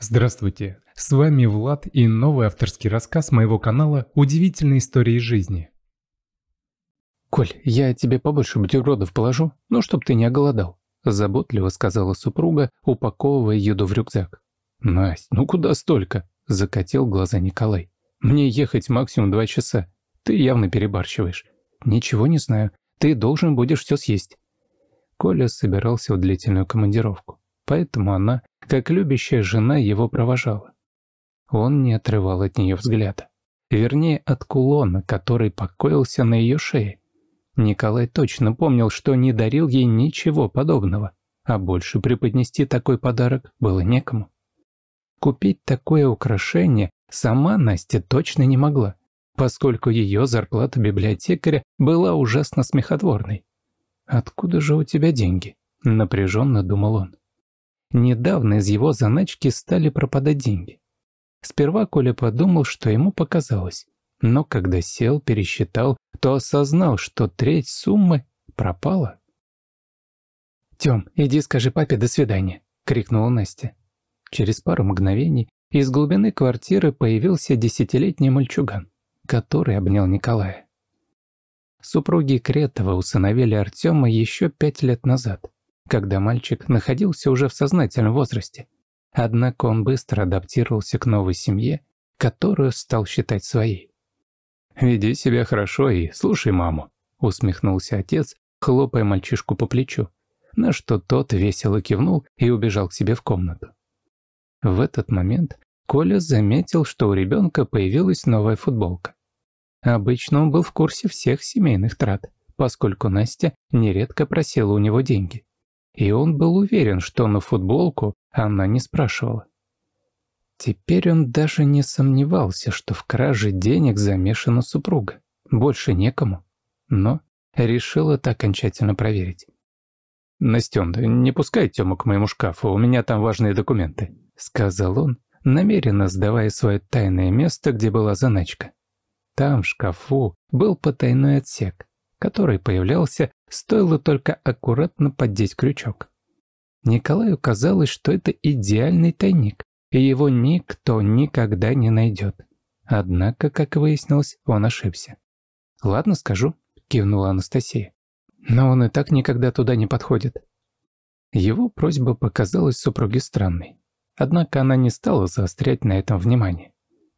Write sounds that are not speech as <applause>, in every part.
Здравствуйте, с вами Влад и новый авторский рассказ моего канала «Удивительные истории жизни». «Коль, я тебе побольше бутербродов положу, ну, чтоб ты не оголодал», – заботливо сказала супруга, упаковывая еду в рюкзак. «Насть, ну куда столько?» – закатил глаза Николай. «Мне ехать максимум два часа. Ты явно перебарщиваешь». «Ничего не знаю. Ты должен будешь все съесть». Коля собирался в длительную командировку, поэтому она как любящая жена его провожала. Он не отрывал от нее взгляда. Вернее, от кулона, который покоился на ее шее. Николай точно помнил, что не дарил ей ничего подобного, а больше преподнести такой подарок было некому. Купить такое украшение сама Настя точно не могла, поскольку ее зарплата библиотекаря была ужасно смехотворной. «Откуда же у тебя деньги?» – напряженно думал он. Недавно из его заначки стали пропадать деньги. Сперва Коля подумал, что ему показалось, но когда сел, пересчитал, то осознал, что треть суммы пропала. Тём, иди скажи папе до свидания», — крикнула Настя. Через пару мгновений из глубины квартиры появился десятилетний мальчуган, который обнял Николая. Супруги Кретова усыновили Артема ещё пять лет назад когда мальчик находился уже в сознательном возрасте. Однако он быстро адаптировался к новой семье, которую стал считать своей. «Веди себя хорошо и слушай маму», — усмехнулся отец, хлопая мальчишку по плечу, на что тот весело кивнул и убежал к себе в комнату. В этот момент Коля заметил, что у ребенка появилась новая футболка. Обычно он был в курсе всех семейных трат, поскольку Настя нередко просила у него деньги и он был уверен, что на футболку она не спрашивала. Теперь он даже не сомневался, что в краже денег замешана супруга. Больше некому. Но решил это окончательно проверить. «Настен, не пускай Тему к моему шкафу, у меня там важные документы», — сказал он, намеренно сдавая свое тайное место, где была заначка. Там, в шкафу, был потайной отсек, который появлялся, стоило только аккуратно поддеть крючок. Николаю казалось, что это идеальный тайник, и его никто никогда не найдет. Однако, как выяснилось, он ошибся. «Ладно, скажу», — кивнула Анастасия. «Но он и так никогда туда не подходит». Его просьба показалась супруге странной. Однако она не стала заострять на этом внимание,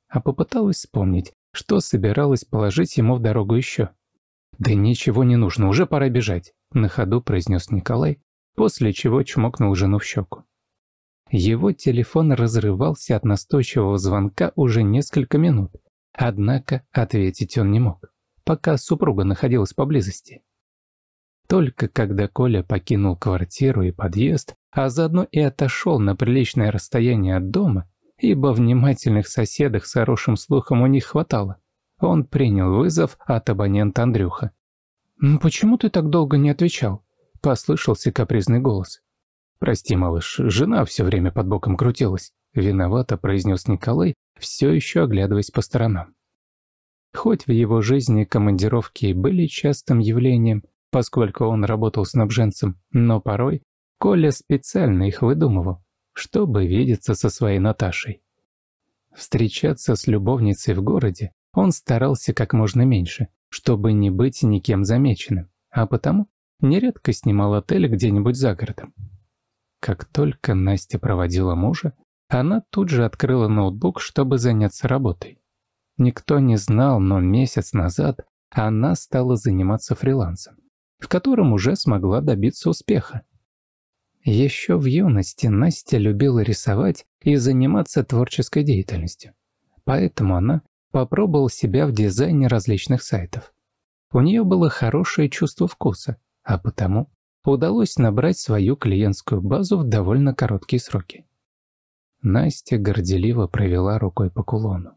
а попыталась вспомнить, что собиралась положить ему в дорогу еще. «Да ничего не нужно, уже пора бежать», — на ходу произнес Николай, после чего чмокнул жену в щеку. Его телефон разрывался от настойчивого звонка уже несколько минут, однако ответить он не мог, пока супруга находилась поблизости. Только когда Коля покинул квартиру и подъезд, а заодно и отошел на приличное расстояние от дома, ибо внимательных соседах с хорошим слухом у них хватало, он принял вызов от абонента Андрюха. «Почему ты так долго не отвечал?» – послышался капризный голос. «Прости, малыш, жена все время под боком крутилась», – виновато произнес Николай, все еще оглядываясь по сторонам. Хоть в его жизни командировки были частым явлением, поскольку он работал снабженцем, но порой Коля специально их выдумывал, чтобы видеться со своей Наташей. Встречаться с любовницей в городе он старался как можно меньше, чтобы не быть никем замеченным, а потому нередко снимал отель где-нибудь за городом. Как только Настя проводила мужа, она тут же открыла ноутбук, чтобы заняться работой. Никто не знал, но месяц назад она стала заниматься фрилансом, в котором уже смогла добиться успеха. Еще в юности Настя любила рисовать и заниматься творческой деятельностью. Поэтому она попробовал себя в дизайне различных сайтов. У нее было хорошее чувство вкуса, а потому удалось набрать свою клиентскую базу в довольно короткие сроки. Настя горделиво провела рукой по кулону.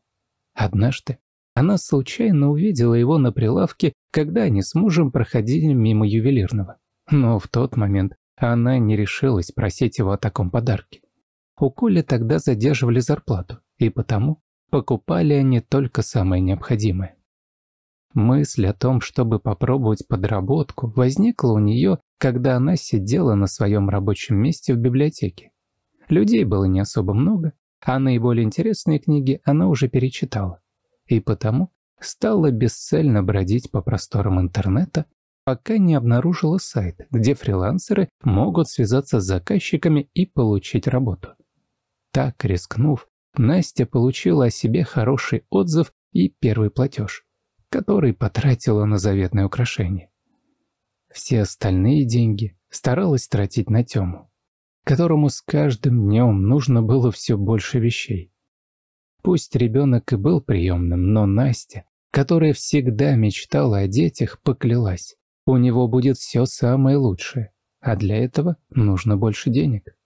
Однажды она случайно увидела его на прилавке, когда они с мужем проходили мимо ювелирного. Но в тот момент она не решилась просить его о таком подарке. У Коли тогда задерживали зарплату, и потому покупали они только самое необходимое. Мысль о том, чтобы попробовать подработку, возникла у нее, когда она сидела на своем рабочем месте в библиотеке. Людей было не особо много, а наиболее интересные книги она уже перечитала. И потому стала бесцельно бродить по просторам интернета, пока не обнаружила сайт, где фрилансеры могут связаться с заказчиками и получить работу. Так, рискнув, Настя получила о себе хороший отзыв и первый платеж, который потратила на заветное украшение. Все остальные деньги старалась тратить на Тему, которому с каждым днем нужно было все больше вещей. Пусть ребенок и был приемным, но Настя, которая всегда мечтала о детях, поклялась. У него будет все самое лучшее, а для этого нужно больше денег.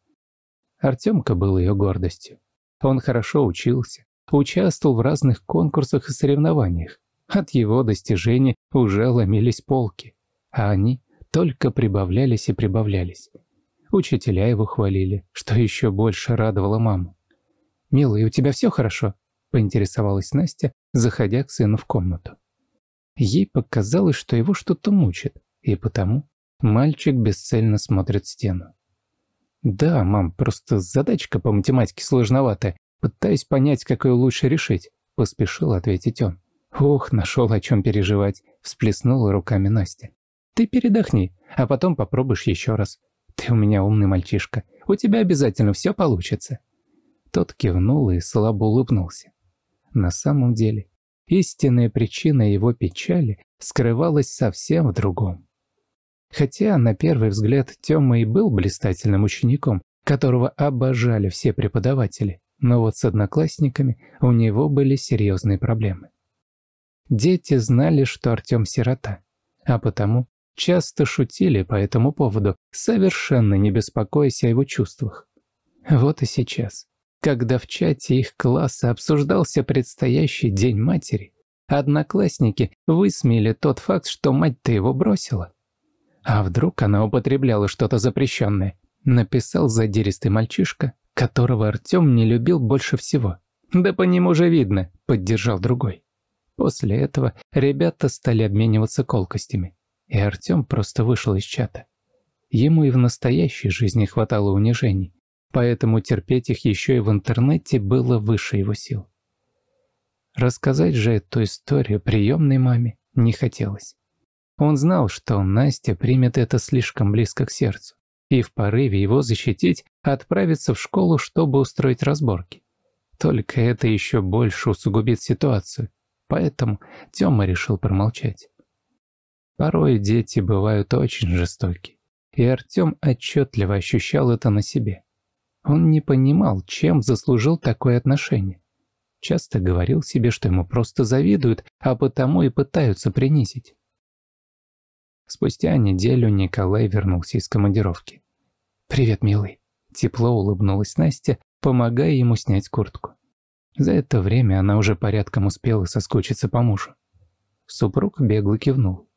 Артемка был ее гордостью. Он хорошо учился, участвовал в разных конкурсах и соревнованиях. От его достижений уже ломились полки, а они только прибавлялись и прибавлялись. Учителя его хвалили, что еще больше радовало маму. «Милый, у тебя все хорошо?» – поинтересовалась Настя, заходя к сыну в комнату. Ей показалось, что его что-то мучит, и потому мальчик бесцельно смотрит в стену. «Да, мам, просто задачка по математике сложноватая. Пытаюсь понять, как лучше решить», – поспешил ответить он. «Ох, нашел о чем переживать», – всплеснула руками Настя. «Ты передохни, а потом попробуешь еще раз. Ты у меня умный мальчишка. У тебя обязательно все получится». Тот кивнул и слабо улыбнулся. На самом деле, истинная причина его печали скрывалась совсем в другом. Хотя, на первый взгляд, Тёма и был блистательным учеником, которого обожали все преподаватели, но вот с одноклассниками у него были серьезные проблемы. Дети знали, что Артём сирота, а потому часто шутили по этому поводу, совершенно не беспокоясь о его чувствах. Вот и сейчас, когда в чате их класса обсуждался предстоящий День матери, одноклассники высмеяли тот факт, что мать-то его бросила. А вдруг она употребляла что-то запрещенное? Написал задиристый мальчишка, которого Артем не любил больше всего. «Да по нему же видно», — поддержал другой. После этого ребята стали обмениваться колкостями, и Артем просто вышел из чата. Ему и в настоящей жизни хватало унижений, поэтому терпеть их еще и в интернете было выше его сил. Рассказать же эту историю приемной маме не хотелось. Он знал, что Настя примет это слишком близко к сердцу, и в порыве его защитить отправится в школу, чтобы устроить разборки. Только это еще больше усугубит ситуацию, поэтому Тёма решил промолчать. Порой дети бывают очень жестоки, и Артём отчетливо ощущал это на себе. Он не понимал, чем заслужил такое отношение. Часто говорил себе, что ему просто завидуют, а потому и пытаются принизить. Спустя неделю Николай вернулся из командировки. «Привет, милый!» Тепло улыбнулась Настя, помогая ему снять куртку. За это время она уже порядком успела соскучиться по мужу. Супруг бегло кивнул.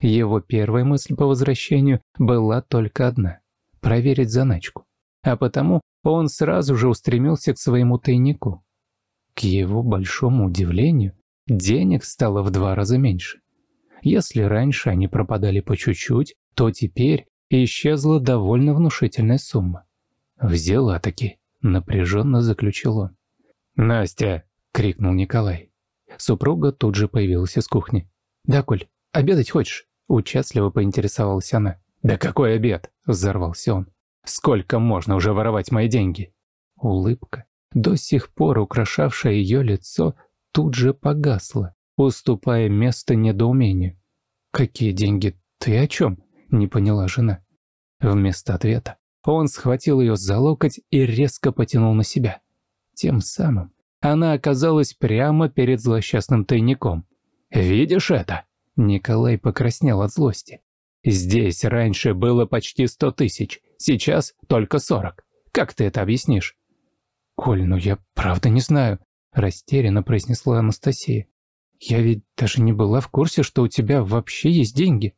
Его первая мысль по возвращению была только одна – проверить заначку. А потому он сразу же устремился к своему тайнику. К его большому удивлению, денег стало в два раза меньше. Если раньше они пропадали по чуть-чуть, то теперь исчезла довольно внушительная сумма. «Взяла таки», — напряженно заключил он. «Настя!» — крикнул Николай. Супруга тут же появилась из кухни. «Да, Коль, обедать хочешь?» — участливо поинтересовалась она. «Да какой обед?» — взорвался он. «Сколько можно уже воровать мои деньги?» Улыбка, до сих пор украшавшая ее лицо, тут же погасла уступая место недоумению. «Какие деньги? Ты о чем?» – не поняла жена. Вместо ответа он схватил ее за локоть и резко потянул на себя. Тем самым она оказалась прямо перед злосчастным тайником. «Видишь это?» – Николай покраснел от злости. «Здесь раньше было почти сто тысяч, сейчас только сорок. Как ты это объяснишь?» «Коль, ну я правда не знаю», – растерянно произнесла Анастасия. Я ведь даже не была в курсе, что у тебя вообще есть деньги.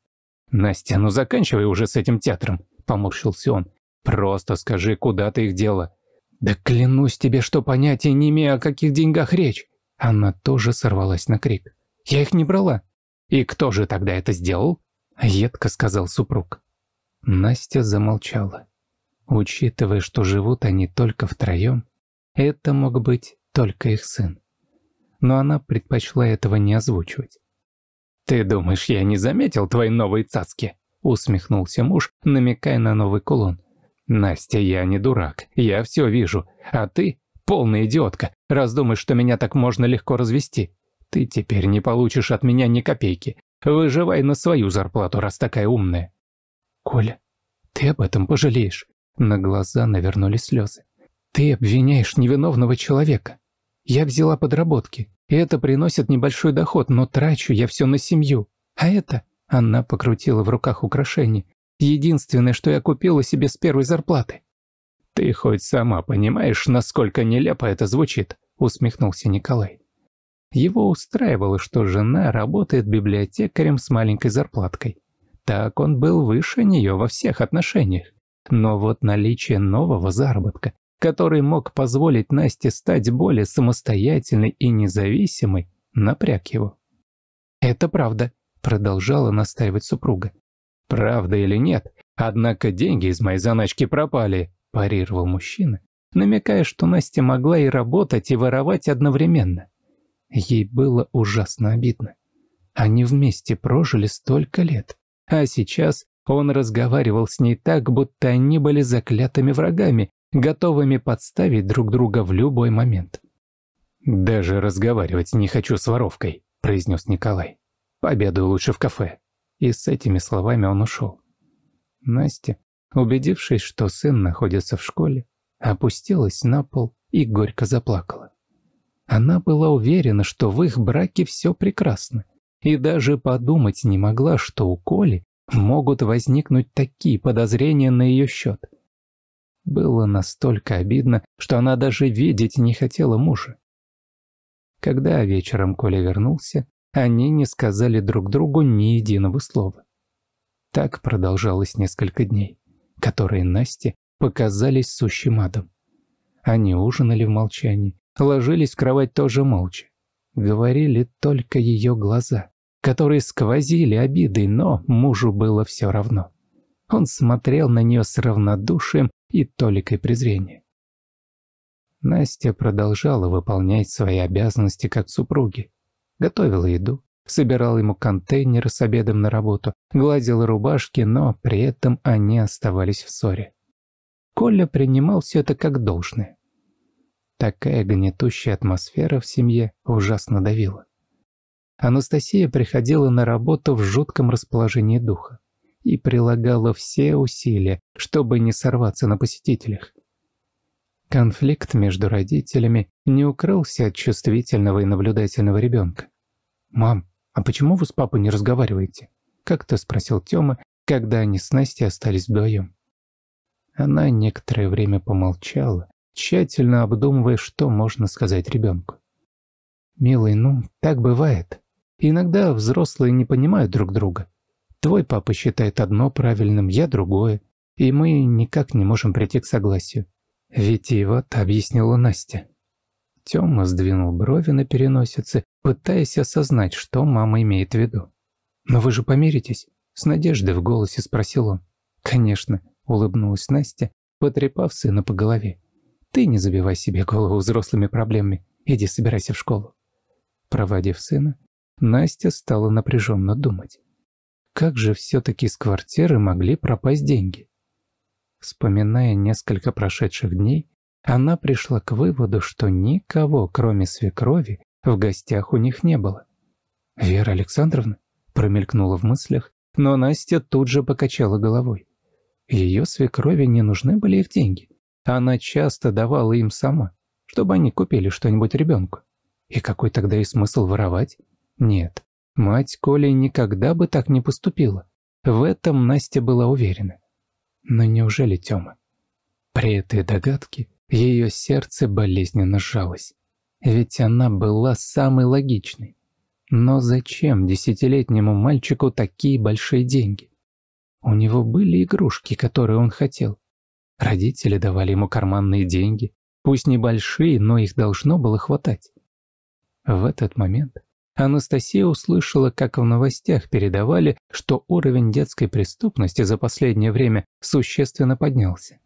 Настя, ну заканчивай уже с этим театром, поморщился он. Просто скажи, куда ты их дела. Да клянусь тебе, что понятия не имею, о каких деньгах речь. Она тоже сорвалась на крик. Я их не брала. И кто же тогда это сделал? Едко сказал супруг. Настя замолчала. Учитывая, что живут они только втроем, это мог быть только их сын но она предпочла этого не озвучивать. «Ты думаешь, я не заметил твои новые цацки?» — усмехнулся муж, намекая на новый кулон. «Настя, я не дурак, я все вижу, а ты — полная идиотка, раз думаешь, что меня так можно легко развести. Ты теперь не получишь от меня ни копейки, выживай на свою зарплату, раз такая умная». «Коля, ты об этом пожалеешь». На глаза навернулись слезы. «Ты обвиняешь невиновного человека». Я взяла подработки, и это приносит небольшой доход, но трачу я все на семью. А это...» Она покрутила в руках украшение. «Единственное, что я купила себе с первой зарплаты». «Ты хоть сама понимаешь, насколько нелепо это звучит?» усмехнулся Николай. Его устраивало, что жена работает библиотекарем с маленькой зарплаткой. Так он был выше нее во всех отношениях. Но вот наличие нового заработка который мог позволить Насте стать более самостоятельной и независимой, напряг его. «Это правда», — продолжала настаивать супруга. «Правда или нет, однако деньги из моей заначки пропали», — парировал мужчина, намекая, что Настя могла и работать, и воровать одновременно. Ей было ужасно обидно. Они вместе прожили столько лет, а сейчас он разговаривал с ней так, будто они были заклятыми врагами, готовыми подставить друг друга в любой момент. «Даже разговаривать не хочу с воровкой», — произнес Николай. «Победу лучше в кафе». И с этими словами он ушел. Настя, убедившись, что сын находится в школе, опустилась на пол и горько заплакала. Она была уверена, что в их браке все прекрасно, и даже подумать не могла, что у Коли могут возникнуть такие подозрения на ее счет – было настолько обидно, что она даже видеть не хотела мужа. Когда вечером Коля вернулся, они не сказали друг другу ни единого слова. Так продолжалось несколько дней, которые Насте показались сущим адом. Они ужинали в молчании, ложились в кровать тоже молча. Говорили только ее глаза, которые сквозили обидой, но мужу было все равно. Он смотрел на нее с равнодушием и толикой презрения. Настя продолжала выполнять свои обязанности как супруги. Готовила еду, собирала ему контейнер с обедом на работу, гладила рубашки, но при этом они оставались в ссоре. Коля принимал все это как должное. Такая гнетущая атмосфера в семье ужасно давила. Анастасия приходила на работу в жутком расположении духа и прилагала все усилия, чтобы не сорваться на посетителях. Конфликт между родителями не укрылся от чувствительного и наблюдательного ребенка. «Мам, а почему вы с папой не разговариваете?» – как-то спросил Тёма, когда они с Настей остались вдвоем. Она некоторое время помолчала, тщательно обдумывая, что можно сказать ребенку. «Милый, ну, так бывает. Иногда взрослые не понимают друг друга. Твой папа считает одно правильным, я другое, и мы никак не можем прийти к согласию». Ведь и вот, объяснила Настя. Тёма сдвинул брови на переносице, пытаясь осознать, что мама имеет в виду. «Но вы же помиритесь?» – с надеждой в голосе спросил он. «Конечно», – улыбнулась Настя, потрепав сына по голове. «Ты не забивай себе голову взрослыми проблемами. Иди собирайся в школу». Проводив сына, Настя стала напряженно думать как же все-таки с квартиры могли пропасть деньги? Вспоминая несколько прошедших дней, она пришла к выводу, что никого, кроме свекрови, в гостях у них не было. «Вера Александровна?» – промелькнула в мыслях, но Настя тут же покачала головой. Ее свекрови не нужны были их деньги. Она часто давала им сама, чтобы они купили что-нибудь ребенку. И какой тогда и смысл воровать? Нет, Мать Коли никогда бы так не поступила. В этом Настя была уверена. Но неужели Тёма? При этой догадке её сердце болезненно сжалось. Ведь она была самой логичной. Но зачем десятилетнему мальчику такие большие деньги? У него были игрушки, которые он хотел. Родители давали ему карманные деньги, пусть небольшие, но их должно было хватать. В этот момент Анастасия услышала, как в новостях передавали, что уровень детской преступности за последнее время существенно поднялся.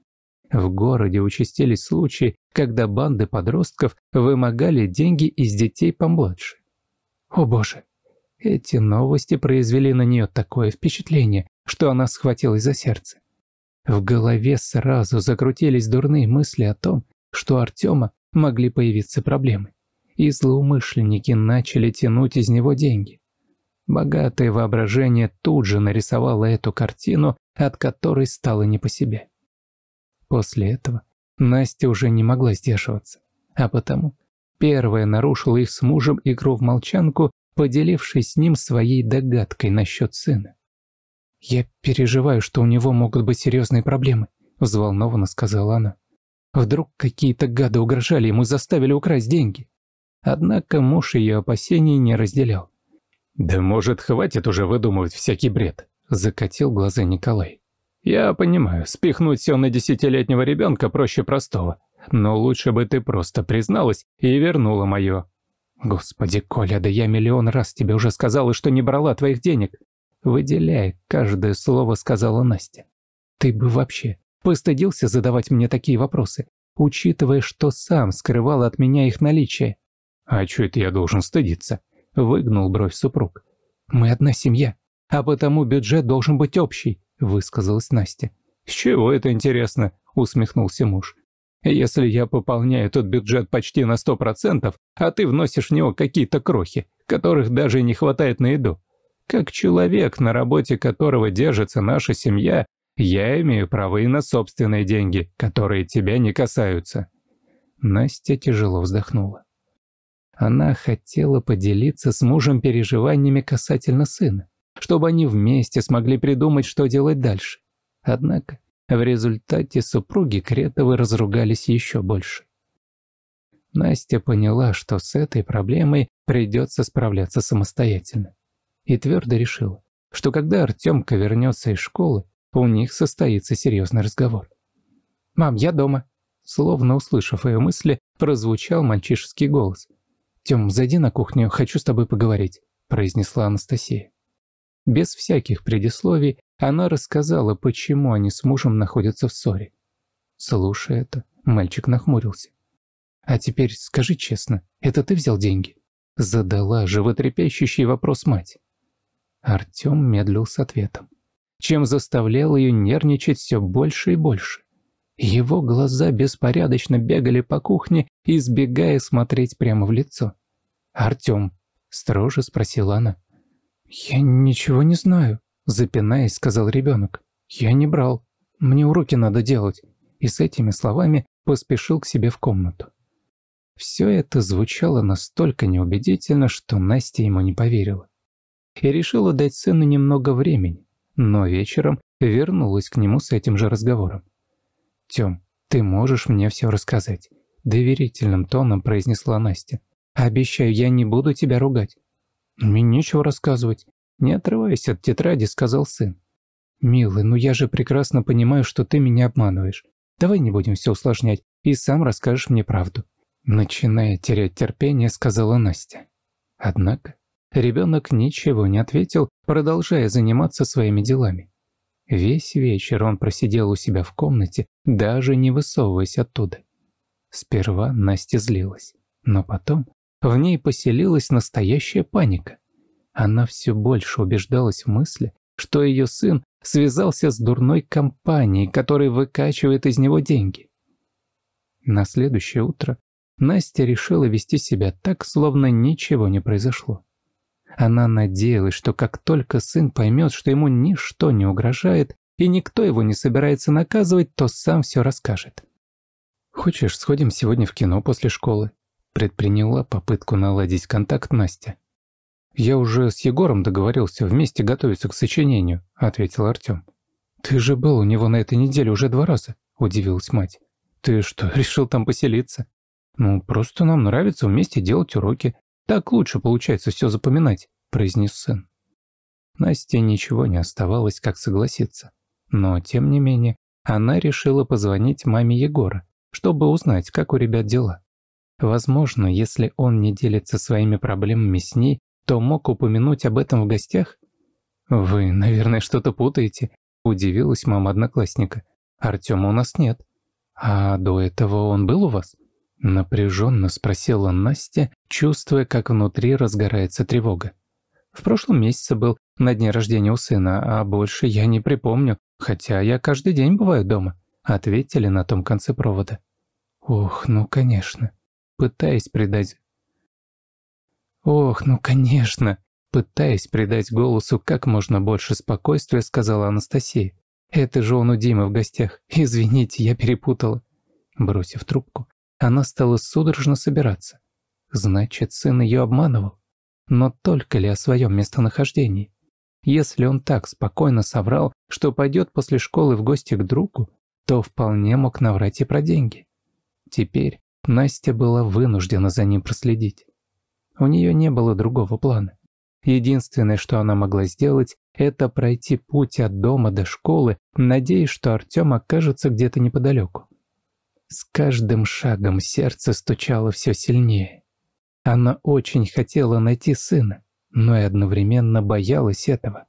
В городе участились случаи, когда банды подростков вымогали деньги из детей помладше. О боже! Эти новости произвели на нее такое впечатление, что она схватилась за сердце. В голове сразу закрутились дурные мысли о том, что Артема могли появиться проблемы и злоумышленники начали тянуть из него деньги. Богатое воображение тут же нарисовало эту картину, от которой стало не по себе. После этого Настя уже не могла сдерживаться, а потому первая нарушила их с мужем игру в молчанку, поделившись с ним своей догадкой насчет сына. «Я переживаю, что у него могут быть серьезные проблемы», – взволнованно сказала она. «Вдруг какие-то гады угрожали ему, заставили украсть деньги?» Однако муж ее опасений не разделял. «Да может, хватит уже выдумывать всякий бред», – закатил глаза Николай. «Я понимаю, спихнуть все на десятилетнего ребенка проще простого. Но лучше бы ты просто призналась и вернула мое». «Господи, Коля, да я миллион раз тебе уже сказала, что не брала твоих денег!» Выделяя каждое слово, сказала Настя. «Ты бы вообще постыдился задавать мне такие вопросы, учитывая, что сам скрывал от меня их наличие. «А чё это я должен стыдиться?» – выгнул бровь супруг. «Мы одна семья, а потому бюджет должен быть общий», – высказалась Настя. «С чего это интересно?» – усмехнулся муж. «Если я пополняю этот бюджет почти на сто процентов, а ты вносишь в него какие-то крохи, которых даже не хватает на еду. Как человек, на работе которого держится наша семья, я имею право и на собственные деньги, которые тебя не касаются». Настя тяжело вздохнула. Она хотела поделиться с мужем переживаниями касательно сына, чтобы они вместе смогли придумать, что делать дальше. Однако в результате супруги Кретовы разругались еще больше. Настя поняла, что с этой проблемой придется справляться самостоятельно. И твердо решила, что когда Артемка вернется из школы, у них состоится серьезный разговор. «Мам, я дома», словно услышав ее мысли, прозвучал мальчишеский голос – «Тем, зайди на кухню, хочу с тобой поговорить», – произнесла Анастасия. Без всяких предисловий она рассказала, почему они с мужем находятся в ссоре. Слушая это, мальчик нахмурился. «А теперь скажи честно, это ты взял деньги?» Задала животрепещущий вопрос мать. Артём медлил с ответом, чем заставлял ее нервничать все больше и больше. Его глаза беспорядочно бегали по кухне, избегая смотреть прямо в лицо. Артём строже спросила она. «Я ничего не знаю», – запинаясь, сказал ребёнок. «Я не брал. Мне уроки надо делать». И с этими словами поспешил к себе в комнату. Все это звучало настолько неубедительно, что Настя ему не поверила. И решила дать сыну немного времени, но вечером вернулась к нему с этим же разговором. "Тём, ты можешь мне всё рассказать. – доверительным тоном произнесла Настя. «Обещаю, я не буду тебя ругать». «Мне нечего рассказывать», – не отрываясь от тетради, сказал сын. «Милый, ну я же прекрасно понимаю, что ты меня обманываешь. Давай не будем все усложнять, и сам расскажешь мне правду». Начиная терять терпение, сказала Настя. Однако ребенок ничего не ответил, продолжая заниматься своими делами. Весь вечер он просидел у себя в комнате, даже не высовываясь оттуда. Сперва Настя злилась, но потом в ней поселилась настоящая паника. Она все больше убеждалась в мысли, что ее сын связался с дурной компанией, которая выкачивает из него деньги. На следующее утро Настя решила вести себя так, словно ничего не произошло. Она надеялась, что как только сын поймет, что ему ничто не угрожает и никто его не собирается наказывать, то сам все расскажет. «Хочешь, сходим сегодня в кино после школы?» Предприняла попытку наладить контакт Настя. «Я уже с Егором договорился, вместе готовиться к сочинению», — ответил Артём. «Ты же был у него на этой неделе уже два раза», — удивилась мать. «Ты что, <laughs> решил там поселиться?» «Ну, просто нам нравится вместе делать уроки. Так лучше получается все запоминать», — произнес сын. Насте ничего не оставалось, как согласиться. Но, тем не менее, она решила позвонить маме Егора чтобы узнать, как у ребят дела. Возможно, если он не делится своими проблемами с ней, то мог упомянуть об этом в гостях? «Вы, наверное, что-то путаете», – удивилась мама одноклассника. «Артема у нас нет». «А до этого он был у вас?» – напряженно спросила Настя, чувствуя, как внутри разгорается тревога. «В прошлом месяце был на дне рождения у сына, а больше я не припомню, хотя я каждый день бываю дома». Ответили на том конце провода. Ох, ну конечно. Пытаясь придать... Ох, ну конечно. Пытаясь придать голосу как можно больше спокойствия, сказала Анастасия. «Это же он у Димы в гостях. Извините, я перепутала». Бросив трубку, она стала судорожно собираться. Значит, сын ее обманывал. Но только ли о своем местонахождении? Если он так спокойно соврал, что пойдет после школы в гости к другу, то вполне мог наврать и про деньги. Теперь Настя была вынуждена за ним проследить. У нее не было другого плана. Единственное, что она могла сделать, это пройти путь от дома до школы, надеясь, что Артем окажется где-то неподалеку. С каждым шагом сердце стучало все сильнее. Она очень хотела найти сына, но и одновременно боялась этого.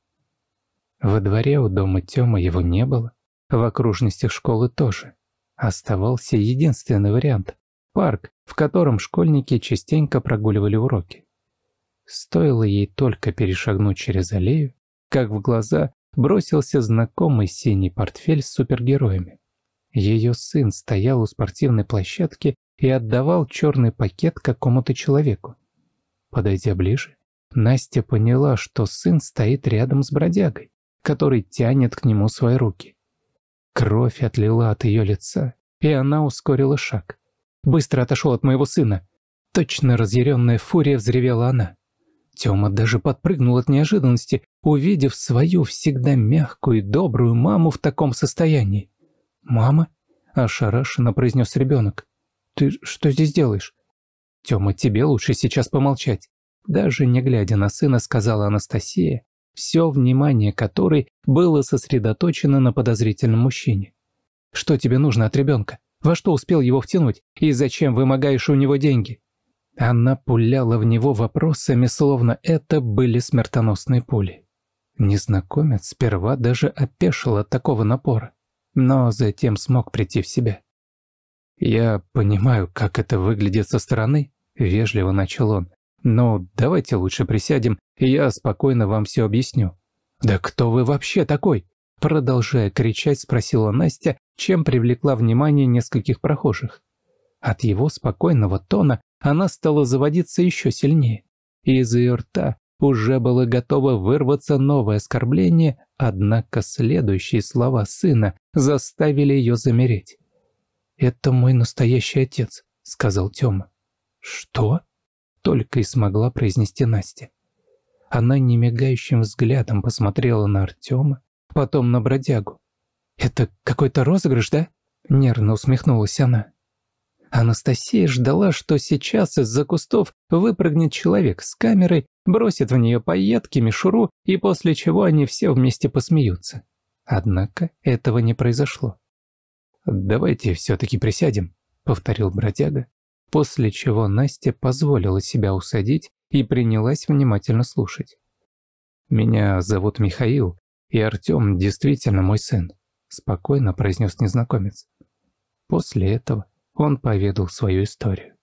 Во дворе у дома Тёма его не было. В окружностях школы тоже. Оставался единственный вариант – парк, в котором школьники частенько прогуливали уроки. Стоило ей только перешагнуть через аллею, как в глаза бросился знакомый синий портфель с супергероями. Ее сын стоял у спортивной площадки и отдавал черный пакет какому-то человеку. Подойдя ближе, Настя поняла, что сын стоит рядом с бродягой, который тянет к нему свои руки. Кровь отлила от ее лица, и она ускорила шаг. Быстро отошел от моего сына. Точно разъяренная фурия взревела она. Тёма даже подпрыгнул от неожиданности, увидев свою всегда мягкую и добрую маму в таком состоянии. «Мама?» – ошарашенно произнес ребенок. «Ты что здесь делаешь?» «Тёма, тебе лучше сейчас помолчать». Даже не глядя на сына, сказала Анастасия все внимание которой было сосредоточено на подозрительном мужчине. «Что тебе нужно от ребенка? Во что успел его втянуть? И зачем вымогаешь у него деньги?» Она пуляла в него вопросами, словно это были смертоносные пули. Незнакомец сперва даже опешил от такого напора, но затем смог прийти в себя. «Я понимаю, как это выглядит со стороны», — вежливо начал он. Но давайте лучше присядем, и я спокойно вам все объясню». «Да кто вы вообще такой?» Продолжая кричать, спросила Настя, чем привлекла внимание нескольких прохожих. От его спокойного тона она стала заводиться еще сильнее. Из ее рта уже было готово вырваться новое оскорбление, однако следующие слова сына заставили ее замереть. «Это мой настоящий отец», — сказал Тёма. «Что?» только и смогла произнести Настя. Она немигающим взглядом посмотрела на Артема, потом на бродягу. «Это какой-то розыгрыш, да?» – нервно усмехнулась она. Анастасия ждала, что сейчас из-за кустов выпрыгнет человек с камерой, бросит в нее пайетки, мишуру, и после чего они все вместе посмеются. Однако этого не произошло. «Давайте все-таки присядем», — повторил бродяга, после чего Настя позволила себя усадить и принялась внимательно слушать. «Меня зовут Михаил, и Артем действительно мой сын», – спокойно произнес незнакомец. После этого он поведал свою историю.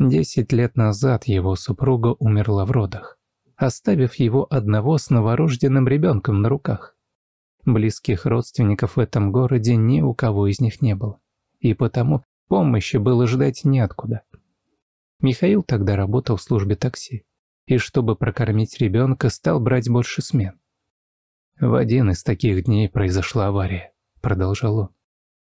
Десять лет назад его супруга умерла в родах, оставив его одного с новорожденным ребенком на руках. Близких родственников в этом городе ни у кого из них не было, и потому Помощи было ждать неоткуда. Михаил тогда работал в службе такси и, чтобы прокормить ребенка, стал брать больше смен. «В один из таких дней произошла авария», – продолжал он.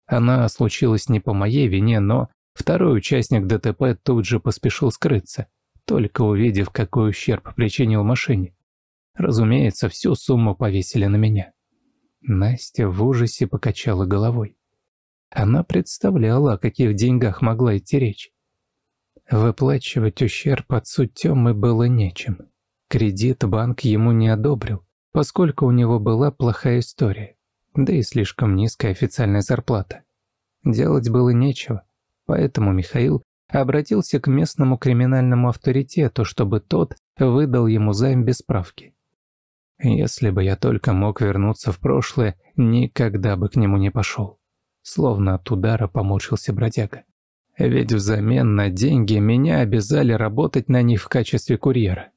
«Она случилась не по моей вине, но второй участник ДТП тут же поспешил скрыться, только увидев, какой ущерб причинил машине. Разумеется, всю сумму повесили на меня». Настя в ужасе покачала головой. Она представляла, о каких деньгах могла идти речь. Выплачивать ущерб отцу Тёмы было нечем. Кредит банк ему не одобрил, поскольку у него была плохая история, да и слишком низкая официальная зарплата. Делать было нечего, поэтому Михаил обратился к местному криминальному авторитету, чтобы тот выдал ему займ без справки. Если бы я только мог вернуться в прошлое, никогда бы к нему не пошел. Словно от удара помучился бродяга. Ведь взамен на деньги меня обязали работать на них в качестве курьера.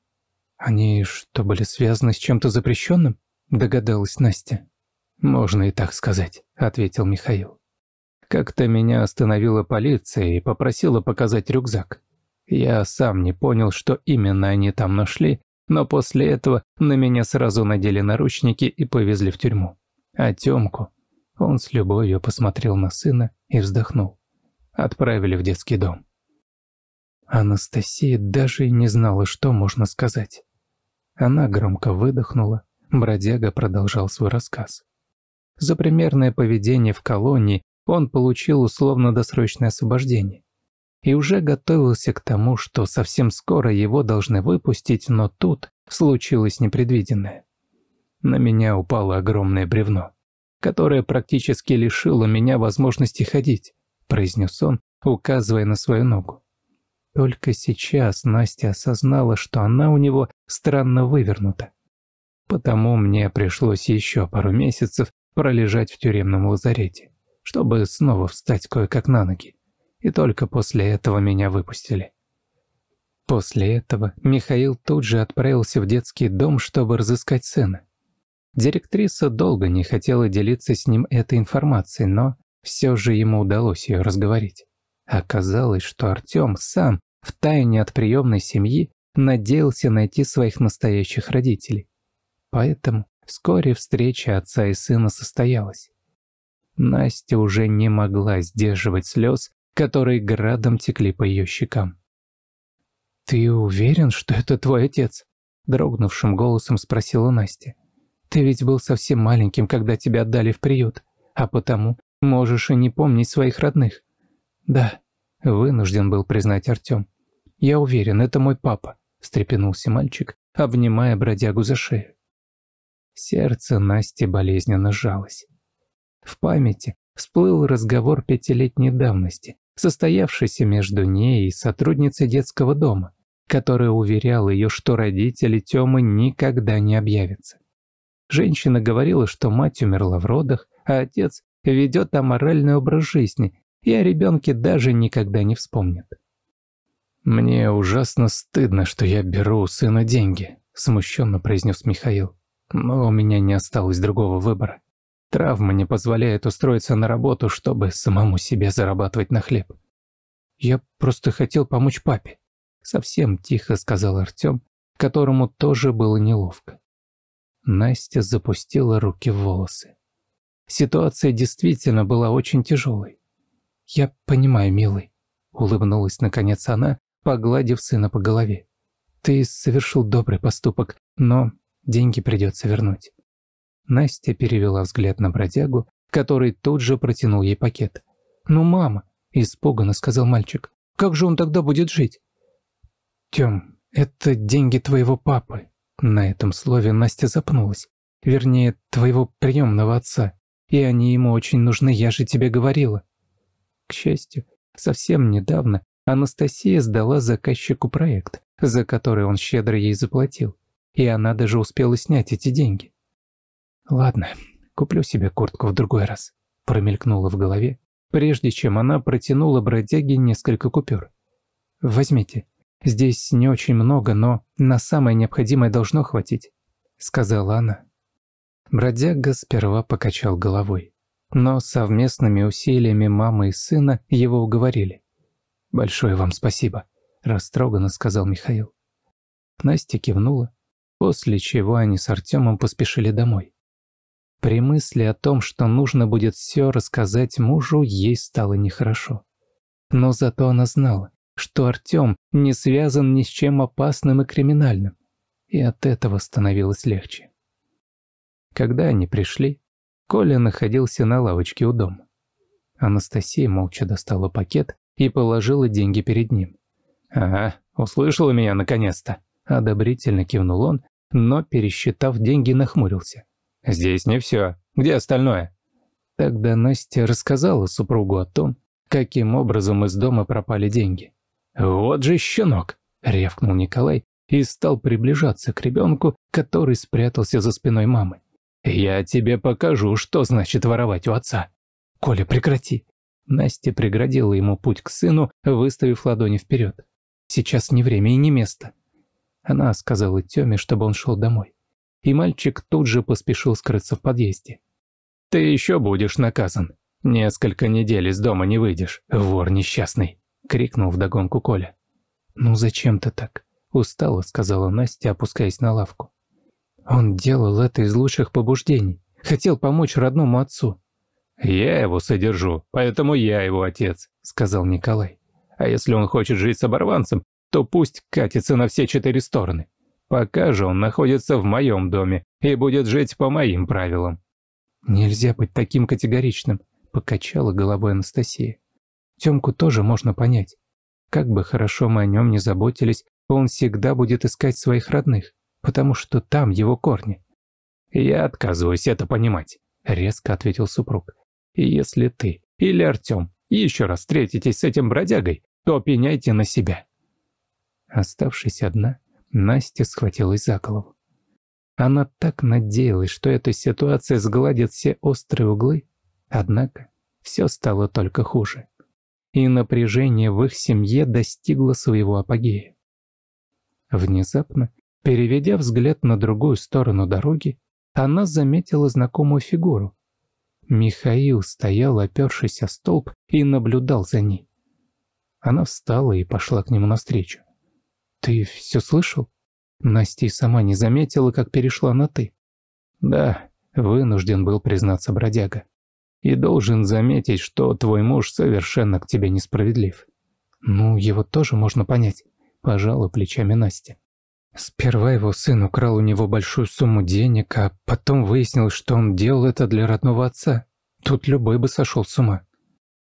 Они что, были связаны с чем-то запрещенным? Догадалась Настя. Можно и так сказать, ответил Михаил. Как-то меня остановила полиция и попросила показать рюкзак. Я сам не понял, что именно они там нашли, но после этого на меня сразу надели наручники и повезли в тюрьму. А Тёмку он с любовью посмотрел на сына и вздохнул. Отправили в детский дом. Анастасия даже и не знала, что можно сказать. Она громко выдохнула, бродяга продолжал свой рассказ. За примерное поведение в колонии он получил условно-досрочное освобождение. И уже готовился к тому, что совсем скоро его должны выпустить, но тут случилось непредвиденное. На меня упало огромное бревно которое практически лишило меня возможности ходить», – произнес он, указывая на свою ногу. Только сейчас Настя осознала, что она у него странно вывернута. Потому мне пришлось еще пару месяцев пролежать в тюремном лазарете, чтобы снова встать кое-как на ноги. И только после этого меня выпустили. После этого Михаил тут же отправился в детский дом, чтобы разыскать сына. Директриса долго не хотела делиться с ним этой информацией, но все же ему удалось ее разговорить. Оказалось, что Артем сам, втайне от приемной семьи, надеялся найти своих настоящих родителей. Поэтому вскоре встреча отца и сына состоялась. Настя уже не могла сдерживать слез, которые градом текли по ее щекам. «Ты уверен, что это твой отец?» – дрогнувшим голосом спросила Настя. Ты ведь был совсем маленьким, когда тебя отдали в приют, а потому можешь и не помнить своих родных». «Да», — вынужден был признать Артем. «Я уверен, это мой папа», — встрепенулся мальчик, обнимая бродягу за шею. Сердце Насти болезненно сжалось. В памяти всплыл разговор пятилетней давности, состоявшийся между ней и сотрудницей детского дома, которая уверяла ее, что родители Тёмы никогда не объявятся. Женщина говорила, что мать умерла в родах, а отец ведет аморальный образ жизни, и о ребенке даже никогда не вспомнит. «Мне ужасно стыдно, что я беру у сына деньги», – смущенно произнес Михаил. «Но у меня не осталось другого выбора. Травма не позволяет устроиться на работу, чтобы самому себе зарабатывать на хлеб». «Я просто хотел помочь папе», – совсем тихо сказал Артем, которому тоже было неловко. Настя запустила руки в волосы. Ситуация действительно была очень тяжелой. «Я понимаю, милый», — улыбнулась наконец она, погладив сына по голове. «Ты совершил добрый поступок, но деньги придется вернуть». Настя перевела взгляд на бродягу, который тут же протянул ей пакет. «Ну, мама!» – испуганно сказал мальчик. «Как же он тогда будет жить?» «Тём, это деньги твоего папы», на этом слове Настя запнулась. Вернее, твоего приемного отца. И они ему очень нужны, я же тебе говорила. К счастью, совсем недавно Анастасия сдала заказчику проект, за который он щедро ей заплатил. И она даже успела снять эти деньги. «Ладно, куплю себе куртку в другой раз», — промелькнула в голове, прежде чем она протянула бродяге несколько купюр. «Возьмите, Здесь не очень много, но на самое необходимое должно хватить», — сказала она. Бродяга сперва покачал головой, но совместными усилиями мамы и сына его уговорили. «Большое вам спасибо», — растроганно сказал Михаил. Настя кивнула, после чего они с Артемом поспешили домой. При мысли о том, что нужно будет все рассказать мужу, ей стало нехорошо. Но зато она знала, что Артём не связан ни с чем опасным и криминальным, и от этого становилось легче. Когда они пришли, Коля находился на лавочке у дома. Анастасия молча достала пакет и положила деньги перед ним. «Ага, услышала меня наконец-то!» – одобрительно кивнул он, но, пересчитав деньги, нахмурился. «Здесь не все. Где остальное?» Тогда Настя рассказала супругу о том, каким образом из дома пропали деньги. «Вот же щенок!» — рявкнул Николай и стал приближаться к ребенку, который спрятался за спиной мамы. «Я тебе покажу, что значит воровать у отца!» «Коля, прекрати!» Настя преградила ему путь к сыну, выставив ладони вперед. «Сейчас не время и не место!» Она сказала Тёме, чтобы он шел домой. И мальчик тут же поспешил скрыться в подъезде. «Ты еще будешь наказан. Несколько недель из дома не выйдешь, вор несчастный!» крикнул вдогонку Коля. «Ну зачем ты так?» – устало сказала Настя, опускаясь на лавку. «Он делал это из лучших побуждений. Хотел помочь родному отцу». «Я его содержу, поэтому я его отец», – сказал Николай. «А если он хочет жить с оборванцем, то пусть катится на все четыре стороны. Пока же он находится в моем доме и будет жить по моим правилам». «Нельзя быть таким категоричным», – покачала головой Анастасия. Тёмку тоже можно понять. Как бы хорошо мы о нем не заботились, он всегда будет искать своих родных, потому что там его корни. «Я отказываюсь это понимать», — резко ответил супруг. «Если ты или Артем еще раз встретитесь с этим бродягой, то пеняйте на себя». Оставшись одна, Настя схватилась за голову. Она так надеялась, что эта ситуация сгладит все острые углы, однако все стало только хуже и напряжение в их семье достигло своего апогея. Внезапно, переведя взгляд на другую сторону дороги, она заметила знакомую фигуру. Михаил стоял, опершись о столб, и наблюдал за ней. Она встала и пошла к нему навстречу. «Ты все слышал?» Настя сама не заметила, как перешла на «ты». «Да», — вынужден был признаться бродяга. И должен заметить, что твой муж совершенно к тебе несправедлив. Ну, его тоже можно понять. Пожала плечами Настя. Сперва его сын украл у него большую сумму денег, а потом выяснилось, что он делал это для родного отца. Тут любой бы сошел с ума.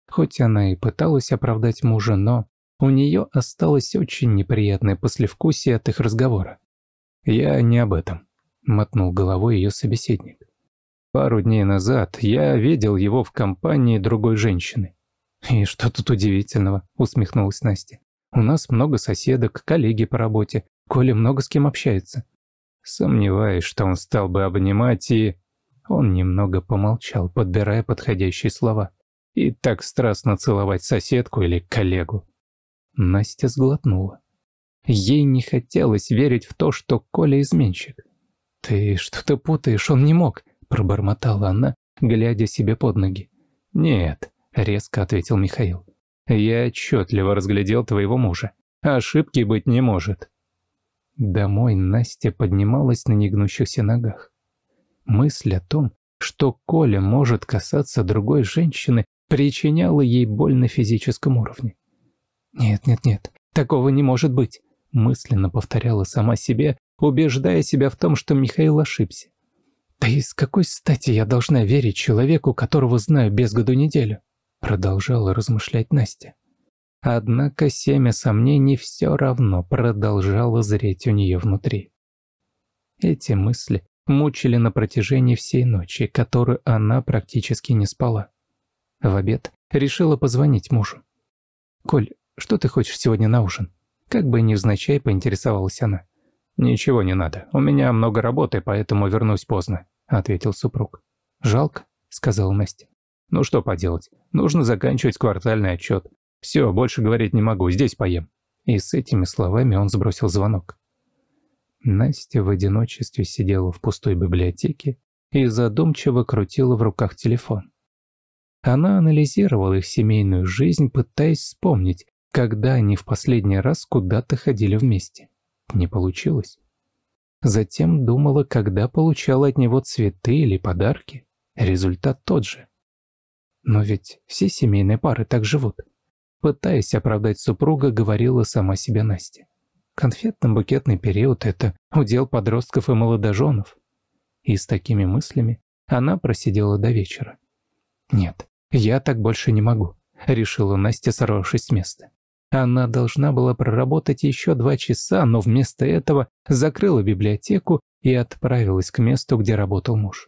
Хоть она и пыталась оправдать мужа, но у нее осталось очень неприятное послевкусие от их разговора. «Я не об этом», — мотнул головой ее собеседник. Пару дней назад я видел его в компании другой женщины. «И что тут удивительного?» – усмехнулась Настя. «У нас много соседок, коллеги по работе. Коля много с кем общается». Сомневаюсь, что он стал бы обнимать и... Он немного помолчал, подбирая подходящие слова. И так страстно целовать соседку или коллегу. Настя сглотнула. Ей не хотелось верить в то, что Коля изменщик. «Ты что-то путаешь, он не мог пробормотала она, глядя себе под ноги. «Нет», — резко ответил Михаил. «Я отчетливо разглядел твоего мужа. Ошибки быть не может». Домой Настя поднималась на негнущихся ногах. Мысль о том, что Коля может касаться другой женщины, причиняла ей боль на физическом уровне. «Нет, нет, нет, такого не может быть», — мысленно повторяла сама себе, убеждая себя в том, что Михаил ошибся. «Да из какой стати я должна верить человеку, которого знаю без году неделю?» Продолжала размышлять Настя. Однако семя сомнений все равно продолжало зреть у нее внутри. Эти мысли мучили на протяжении всей ночи, которую она практически не спала. В обед решила позвонить мужу. «Коль, что ты хочешь сегодня на ужин?» Как бы невзначай поинтересовалась она. «Ничего не надо, у меня много работы, поэтому вернусь поздно» ответил супруг. «Жалко», — сказал Настя. «Ну что поделать, нужно заканчивать квартальный отчет. Все, больше говорить не могу, здесь поем». И с этими словами он сбросил звонок. Настя в одиночестве сидела в пустой библиотеке и задумчиво крутила в руках телефон. Она анализировала их семейную жизнь, пытаясь вспомнить, когда они в последний раз куда-то ходили вместе. Не получилось. Затем думала, когда получала от него цветы или подарки. Результат тот же. Но ведь все семейные пары так живут. Пытаясь оправдать супруга, говорила сама себе Настя. Конфетно-букетный период – это удел подростков и молодоженов. И с такими мыслями она просидела до вечера. «Нет, я так больше не могу», – решила Настя, сорвавшись с места. Она должна была проработать еще два часа, но вместо этого закрыла библиотеку и отправилась к месту, где работал муж.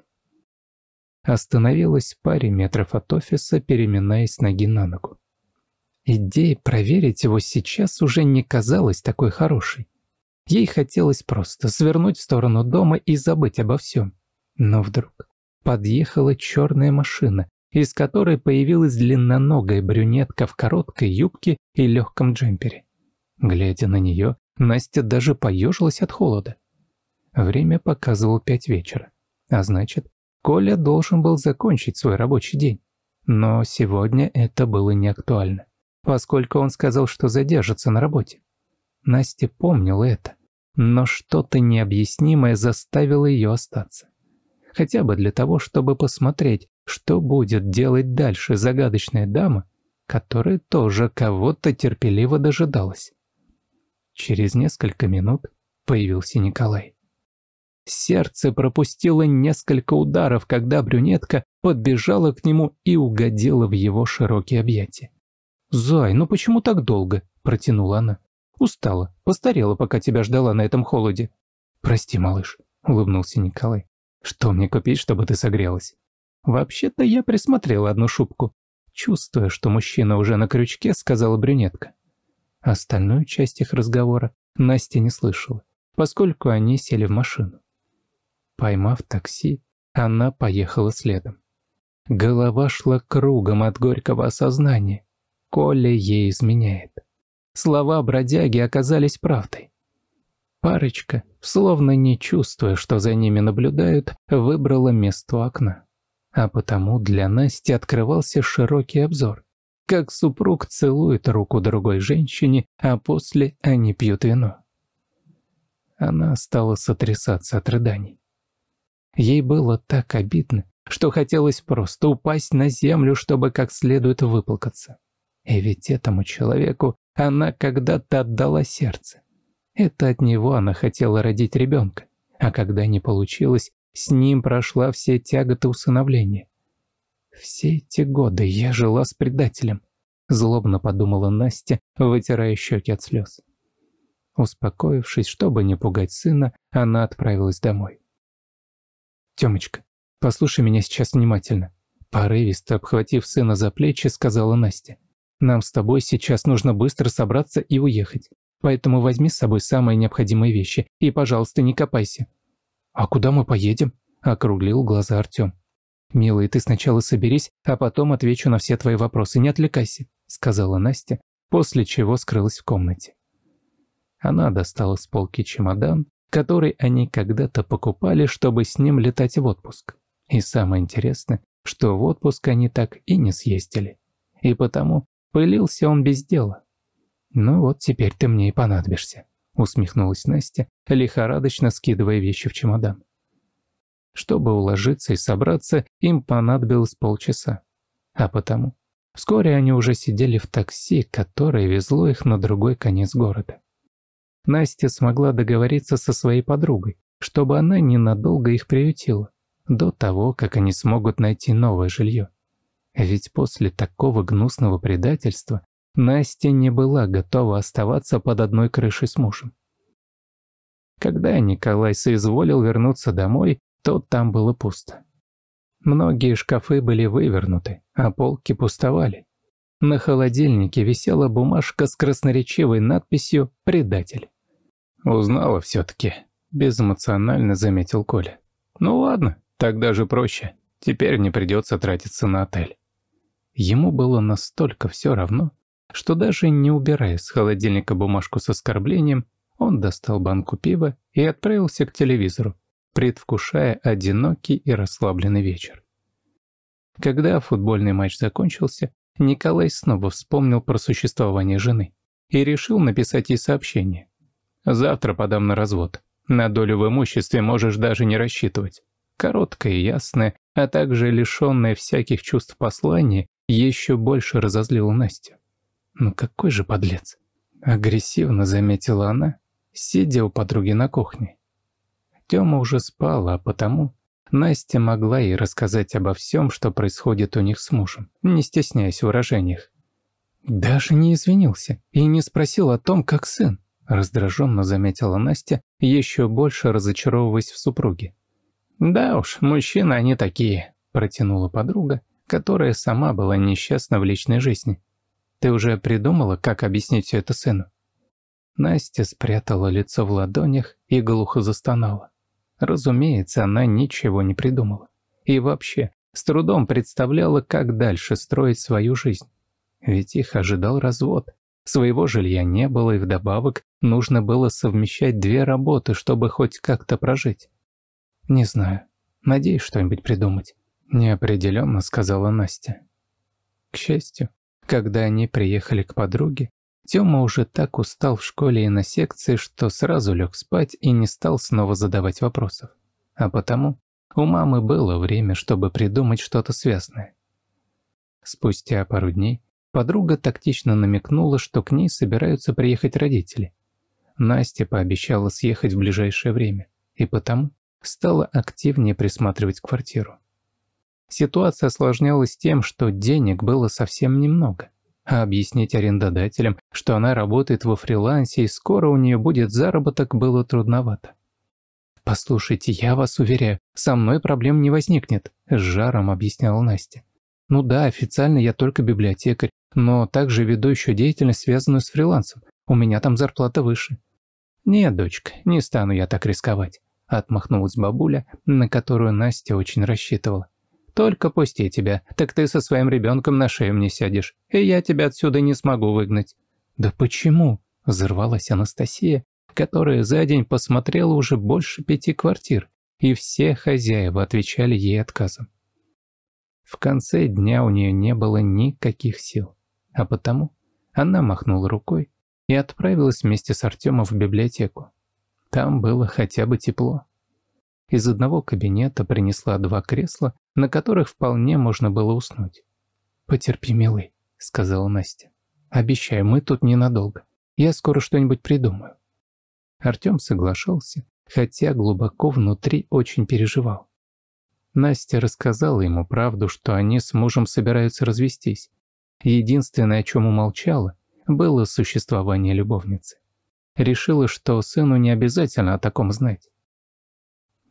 Остановилась в паре метров от офиса, переминаясь ноги на ногу. Идея проверить его сейчас уже не казалась такой хорошей. Ей хотелось просто свернуть в сторону дома и забыть обо всем. Но вдруг подъехала черная машина, из которой появилась длинноногая брюнетка в короткой юбке и легком джемпере. Глядя на нее, Настя даже поежилась от холода. Время показывало пять вечера. А значит, Коля должен был закончить свой рабочий день. Но сегодня это было не актуально, поскольку он сказал, что задержится на работе. Настя помнила это, но что-то необъяснимое заставило ее остаться хотя бы для того, чтобы посмотреть, что будет делать дальше загадочная дама, которая тоже кого-то терпеливо дожидалась. Через несколько минут появился Николай. Сердце пропустило несколько ударов, когда брюнетка подбежала к нему и угодила в его широкие объятия. «Зай, ну почему так долго?» – протянула она. «Устала, постарела, пока тебя ждала на этом холоде». «Прости, малыш», – улыбнулся Николай. Что мне купить, чтобы ты согрелась? Вообще-то я присмотрела одну шубку. Чувствуя, что мужчина уже на крючке, сказала брюнетка. Остальную часть их разговора Настя не слышала, поскольку они сели в машину. Поймав такси, она поехала следом. Голова шла кругом от горького осознания. Коля ей изменяет. Слова бродяги оказались правдой. Парочка, словно не чувствуя, что за ними наблюдают, выбрала место у окна. А потому для Насти открывался широкий обзор. Как супруг целует руку другой женщине, а после они пьют вино. Она стала сотрясаться от рыданий. Ей было так обидно, что хотелось просто упасть на землю, чтобы как следует выплакаться. И ведь этому человеку она когда-то отдала сердце. Это от него она хотела родить ребенка, а когда не получилось, с ним прошла все тяготы усыновления. «Все эти годы я жила с предателем», – злобно подумала Настя, вытирая щеки от слез. Успокоившись, чтобы не пугать сына, она отправилась домой. «Темочка, послушай меня сейчас внимательно», – порывисто обхватив сына за плечи, сказала Настя. «Нам с тобой сейчас нужно быстро собраться и уехать. Поэтому возьми с собой самые необходимые вещи и, пожалуйста, не копайся». «А куда мы поедем?» – округлил глаза Артём. «Милый, ты сначала соберись, а потом отвечу на все твои вопросы, не отвлекайся», – сказала Настя, после чего скрылась в комнате. Она достала с полки чемодан, который они когда-то покупали, чтобы с ним летать в отпуск. И самое интересное, что в отпуск они так и не съездили. И потому пылился он без дела. «Ну вот теперь ты мне и понадобишься», – усмехнулась Настя, лихорадочно скидывая вещи в чемодан. Чтобы уложиться и собраться, им понадобилось полчаса. А потому. Вскоре они уже сидели в такси, которое везло их на другой конец города. Настя смогла договориться со своей подругой, чтобы она ненадолго их приютила, до того, как они смогут найти новое жилье. Ведь после такого гнусного предательства Настя не была готова оставаться под одной крышей с мужем. Когда Николай соизволил вернуться домой, то там было пусто. Многие шкафы были вывернуты, а полки пустовали. На холодильнике висела бумажка с красноречивой надписью «Предатель». «Узнала все-таки», – безэмоционально заметил Коля. «Ну ладно, так даже проще. Теперь не придется тратиться на отель». Ему было настолько все равно, что даже не убирая с холодильника бумажку с оскорблением, он достал банку пива и отправился к телевизору, предвкушая одинокий и расслабленный вечер. Когда футбольный матч закончился, Николай снова вспомнил про существование жены и решил написать ей сообщение. «Завтра подам на развод. На долю в имуществе можешь даже не рассчитывать». Короткое и ясное, а также лишенное всяких чувств послание еще больше разозлило Настю. Ну какой же подлец!» Агрессивно заметила она, сидя у подруги на кухне. Тёма уже спала, а потому Настя могла ей рассказать обо всем, что происходит у них с мужем, не стесняясь в выражениях. «Даже не извинился и не спросил о том, как сын», – раздраженно заметила Настя, еще больше разочаровываясь в супруге. «Да уж, мужчины они такие», – протянула подруга, которая сама была несчастна в личной жизни. Ты уже придумала, как объяснить все это сыну?» Настя спрятала лицо в ладонях и глухо застонала. Разумеется, она ничего не придумала. И вообще, с трудом представляла, как дальше строить свою жизнь. Ведь их ожидал развод. Своего жилья не было, и вдобавок нужно было совмещать две работы, чтобы хоть как-то прожить. «Не знаю. Надеюсь что-нибудь придумать», – неопределенно сказала Настя. К счастью, когда они приехали к подруге, Тёма уже так устал в школе и на секции, что сразу лег спать и не стал снова задавать вопросов. А потому у мамы было время, чтобы придумать что-то связное. Спустя пару дней подруга тактично намекнула, что к ней собираются приехать родители. Настя пообещала съехать в ближайшее время, и потому стала активнее присматривать квартиру. Ситуация осложнялась тем, что денег было совсем немного. А объяснить арендодателям, что она работает во фрилансе и скоро у нее будет заработок, было трудновато. «Послушайте, я вас уверяю, со мной проблем не возникнет», – с жаром объясняла Настя. «Ну да, официально я только библиотекарь, но также веду еще деятельность, связанную с фрилансом. У меня там зарплата выше». «Нет, дочка, не стану я так рисковать», – отмахнулась бабуля, на которую Настя очень рассчитывала. Только пусти тебя, так ты со своим ребенком на шею мне сядешь, и я тебя отсюда не смогу выгнать». «Да почему?» – взорвалась Анастасия, которая за день посмотрела уже больше пяти квартир, и все хозяева отвечали ей отказом. В конце дня у нее не было никаких сил, а потому она махнула рукой и отправилась вместе с Артемом в библиотеку. Там было хотя бы тепло. Из одного кабинета принесла два кресла, на которых вполне можно было уснуть. «Потерпи, милый», — сказала Настя. «Обещаю, мы тут ненадолго. Я скоро что-нибудь придумаю». Артем соглашался, хотя глубоко внутри очень переживал. Настя рассказала ему правду, что они с мужем собираются развестись. Единственное, о чем умолчала, было существование любовницы. Решила, что сыну не обязательно о таком знать.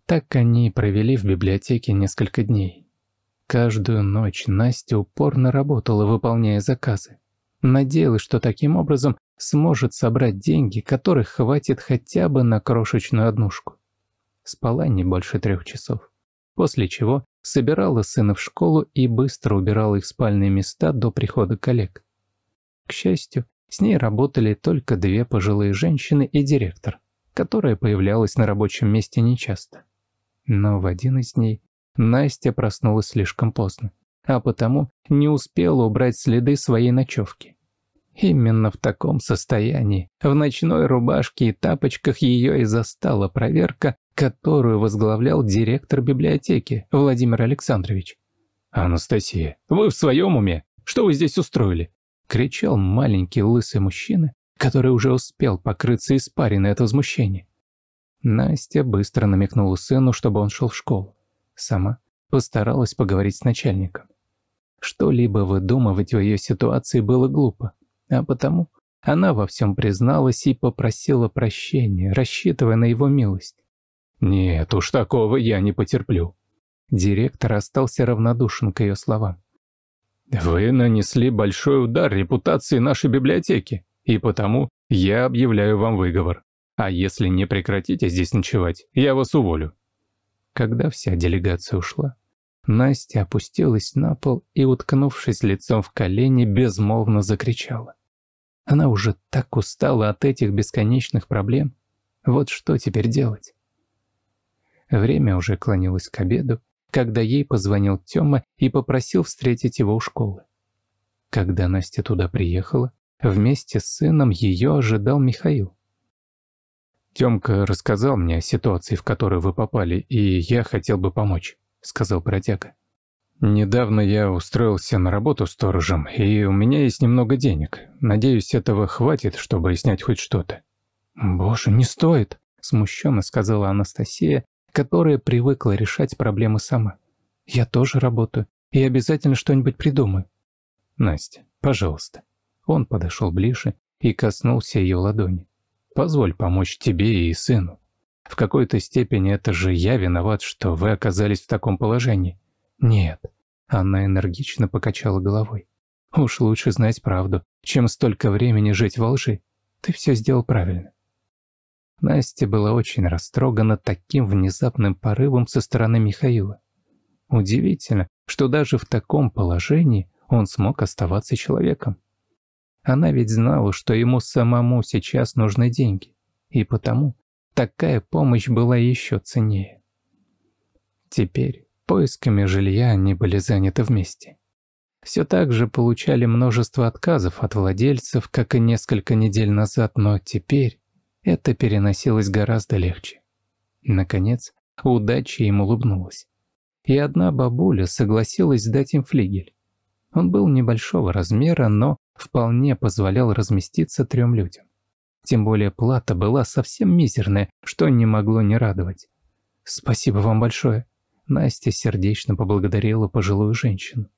Так они и провели в библиотеке несколько дней. Каждую ночь Настя упорно работала, выполняя заказы. Надеялась, что таким образом сможет собрать деньги, которых хватит хотя бы на крошечную однушку. Спала не больше трех часов. После чего собирала сына в школу и быстро убирала их спальные места до прихода коллег. К счастью, с ней работали только две пожилые женщины и директор, которая появлялась на рабочем месте нечасто. Но в один из дней Настя проснулась слишком поздно, а потому не успела убрать следы своей ночевки. Именно в таком состоянии, в ночной рубашке и тапочках ее и застала проверка, которую возглавлял директор библиотеки Владимир Александрович. «Анастасия, вы в своем уме? Что вы здесь устроили?» – кричал маленький лысый мужчина, который уже успел покрыться испариной от возмущения. Настя быстро намекнула сыну, чтобы он шел в школу. Сама постаралась поговорить с начальником. Что-либо выдумывать в ее ситуации было глупо, а потому она во всем призналась и попросила прощения, рассчитывая на его милость. «Нет уж, такого я не потерплю». Директор остался равнодушен к ее словам. «Вы нанесли большой удар репутации нашей библиотеки, и потому я объявляю вам выговор. А если не прекратите а здесь ночевать, я вас уволю». Когда вся делегация ушла, Настя опустилась на пол и, уткнувшись лицом в колени, безмолвно закричала. Она уже так устала от этих бесконечных проблем. Вот что теперь делать? Время уже клонилось к обеду, когда ей позвонил Тёма и попросил встретить его у школы. Когда Настя туда приехала, вместе с сыном её ожидал Михаил. «Тёмка рассказал мне о ситуации, в которую вы попали, и я хотел бы помочь», — сказал протяга. «Недавно я устроился на работу сторожем, и у меня есть немного денег. Надеюсь, этого хватит, чтобы снять хоть что-то». «Боже, не стоит», — смущенно сказала Анастасия, которая привыкла решать проблемы сама. «Я тоже работаю, и обязательно что-нибудь придумаю». «Настя, пожалуйста». Он подошел ближе и коснулся ее ладони. Позволь помочь тебе и сыну. В какой-то степени это же я виноват, что вы оказались в таком положении. Нет. Она энергично покачала головой. Уж лучше знать правду, чем столько времени жить во лжи. Ты все сделал правильно. Настя была очень растрогана таким внезапным порывом со стороны Михаила. Удивительно, что даже в таком положении он смог оставаться человеком. Она ведь знала, что ему самому сейчас нужны деньги, и потому такая помощь была еще ценнее. Теперь поисками жилья они были заняты вместе. Все так же получали множество отказов от владельцев, как и несколько недель назад, но теперь это переносилось гораздо легче. Наконец, удача им улыбнулась. И одна бабуля согласилась сдать им флигель. Он был небольшого размера, но вполне позволял разместиться трем людям. Тем более плата была совсем мизерная, что не могло не радовать. «Спасибо вам большое!» Настя сердечно поблагодарила пожилую женщину.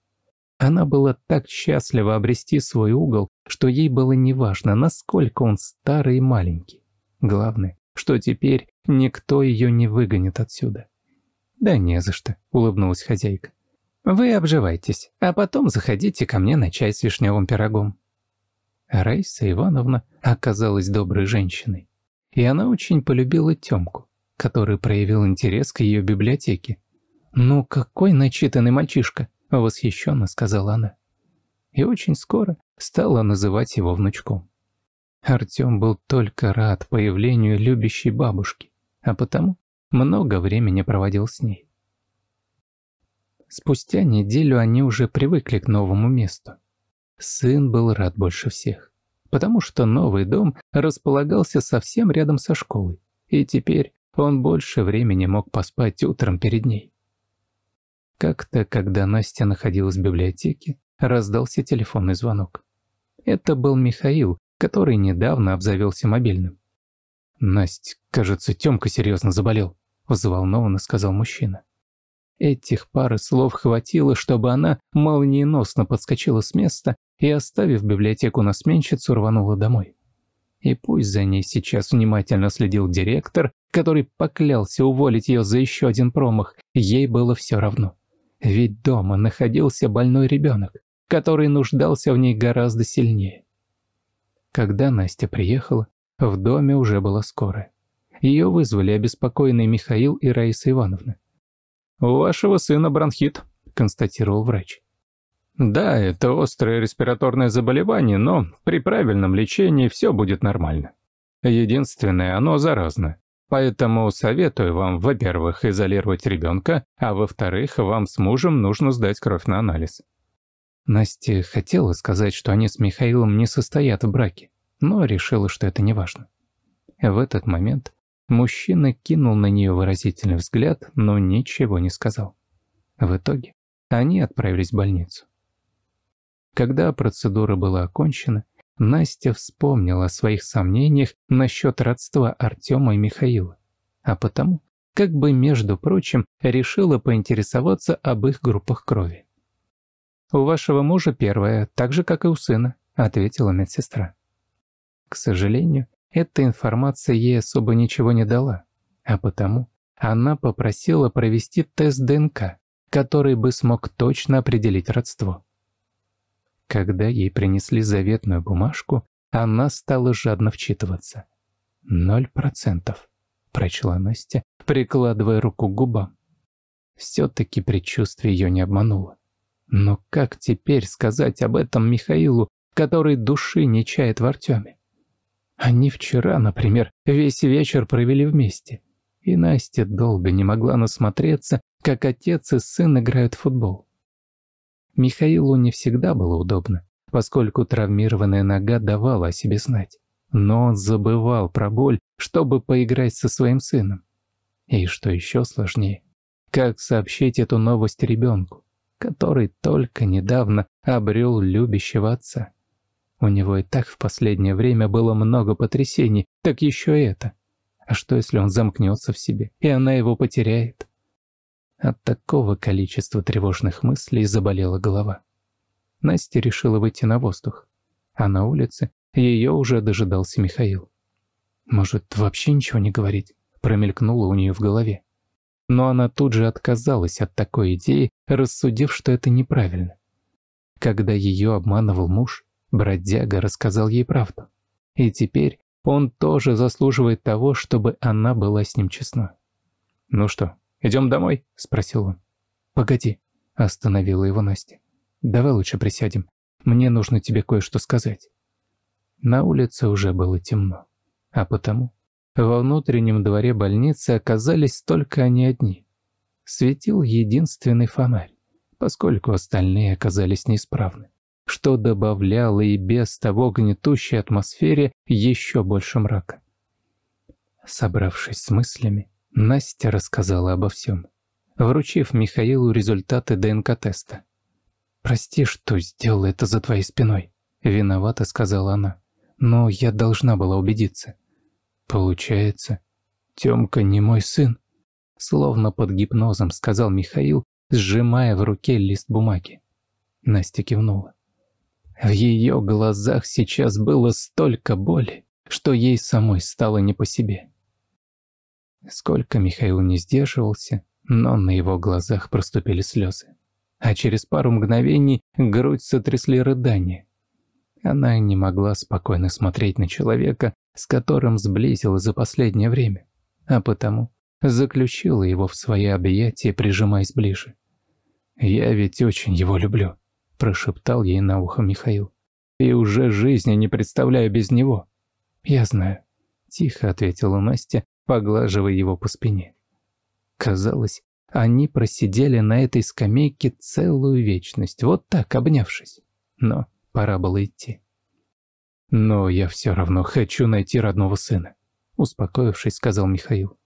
Она была так счастлива обрести свой угол, что ей было неважно, насколько он старый и маленький. Главное, что теперь никто ее не выгонит отсюда. «Да не за что», — улыбнулась хозяйка. Вы обживайтесь, а потом заходите ко мне на чай с вишневым пирогом». Раиса Ивановна оказалась доброй женщиной, и она очень полюбила Тёмку, который проявил интерес к её библиотеке. «Ну какой начитанный мальчишка!» — восхищенно сказала она. И очень скоро стала называть его внучком. Артём был только рад появлению любящей бабушки, а потому много времени проводил с ней. Спустя неделю они уже привыкли к новому месту. Сын был рад больше всех, потому что новый дом располагался совсем рядом со школой, и теперь он больше времени мог поспать утром перед ней. Как-то, когда Настя находилась в библиотеке, раздался телефонный звонок. Это был Михаил, который недавно обзавелся мобильным. «Насть, кажется, Тёмка серьезно заболел», – взволнованно сказал мужчина. Этих пары слов хватило, чтобы она молниеносно подскочила с места и, оставив библиотеку на сменщицу, рванула домой. И пусть за ней сейчас внимательно следил директор, который поклялся уволить ее за еще один промах, ей было все равно. Ведь дома находился больной ребенок, который нуждался в ней гораздо сильнее. Когда Настя приехала, в доме уже была скорая. Ее вызвали обеспокоенные Михаил и Раиса Ивановна. «У вашего сына бронхит», — констатировал врач. «Да, это острое респираторное заболевание, но при правильном лечении все будет нормально. Единственное, оно заразно. Поэтому советую вам, во-первых, изолировать ребенка, а во-вторых, вам с мужем нужно сдать кровь на анализ». Настя хотела сказать, что они с Михаилом не состоят в браке, но решила, что это не важно. В этот момент Мужчина кинул на нее выразительный взгляд, но ничего не сказал. В итоге они отправились в больницу. Когда процедура была окончена, Настя вспомнила о своих сомнениях насчет родства Артема и Михаила, а потому, как бы между прочим, решила поинтересоваться об их группах крови. «У вашего мужа первая, так же, как и у сына», — ответила медсестра. К сожалению, эта информация ей особо ничего не дала, а потому она попросила провести тест ДНК, который бы смог точно определить родство. Когда ей принесли заветную бумажку, она стала жадно вчитываться. «Ноль процентов», — прочла Настя, прикладывая руку к губам. Все-таки предчувствие ее не обмануло. Но как теперь сказать об этом Михаилу, который души не чает в Артеме? Они вчера, например, весь вечер провели вместе. И Настя долго не могла насмотреться, как отец и сын играют в футбол. Михаилу не всегда было удобно, поскольку травмированная нога давала о себе знать. Но он забывал про боль, чтобы поиграть со своим сыном. И что еще сложнее, как сообщить эту новость ребенку, который только недавно обрел любящего отца. У него и так в последнее время было много потрясений, так еще это. А что, если он замкнется в себе, и она его потеряет? От такого количества тревожных мыслей заболела голова. Настя решила выйти на воздух, а на улице ее уже дожидался Михаил. «Может, вообще ничего не говорить?» промелькнуло у нее в голове. Но она тут же отказалась от такой идеи, рассудив, что это неправильно. Когда ее обманывал муж, Бродяга рассказал ей правду. И теперь он тоже заслуживает того, чтобы она была с ним честна. «Ну что, идем домой?» – спросил он. «Погоди», – остановила его Настя. «Давай лучше присядем. Мне нужно тебе кое-что сказать». На улице уже было темно. А потому во внутреннем дворе больницы оказались только они одни. Светил единственный фонарь, поскольку остальные оказались неисправны что добавляло и без того гнетущей атмосфере еще больше мрака. Собравшись с мыслями, Настя рассказала обо всем, вручив Михаилу результаты ДНК-теста. «Прости, что сделала это за твоей спиной», — виновата сказала она. «Но я должна была убедиться». «Получается, Тёмка не мой сын», — словно под гипнозом сказал Михаил, сжимая в руке лист бумаги. Настя кивнула. В ее глазах сейчас было столько боли, что ей самой стало не по себе. Сколько Михаил не сдерживался, но на его глазах проступили слезы. А через пару мгновений грудь сотрясли рыдания. Она не могла спокойно смотреть на человека, с которым сблизилась за последнее время, а потому заключила его в свои объятия, прижимаясь ближе. «Я ведь очень его люблю», – прошептал ей на ухо Михаил. «И уже жизни не представляю без него». «Я знаю», – тихо ответила Настя, поглаживая его по спине. Казалось, они просидели на этой скамейке целую вечность, вот так обнявшись. Но пора было идти. «Но я все равно хочу найти родного сына», – успокоившись, сказал Михаил.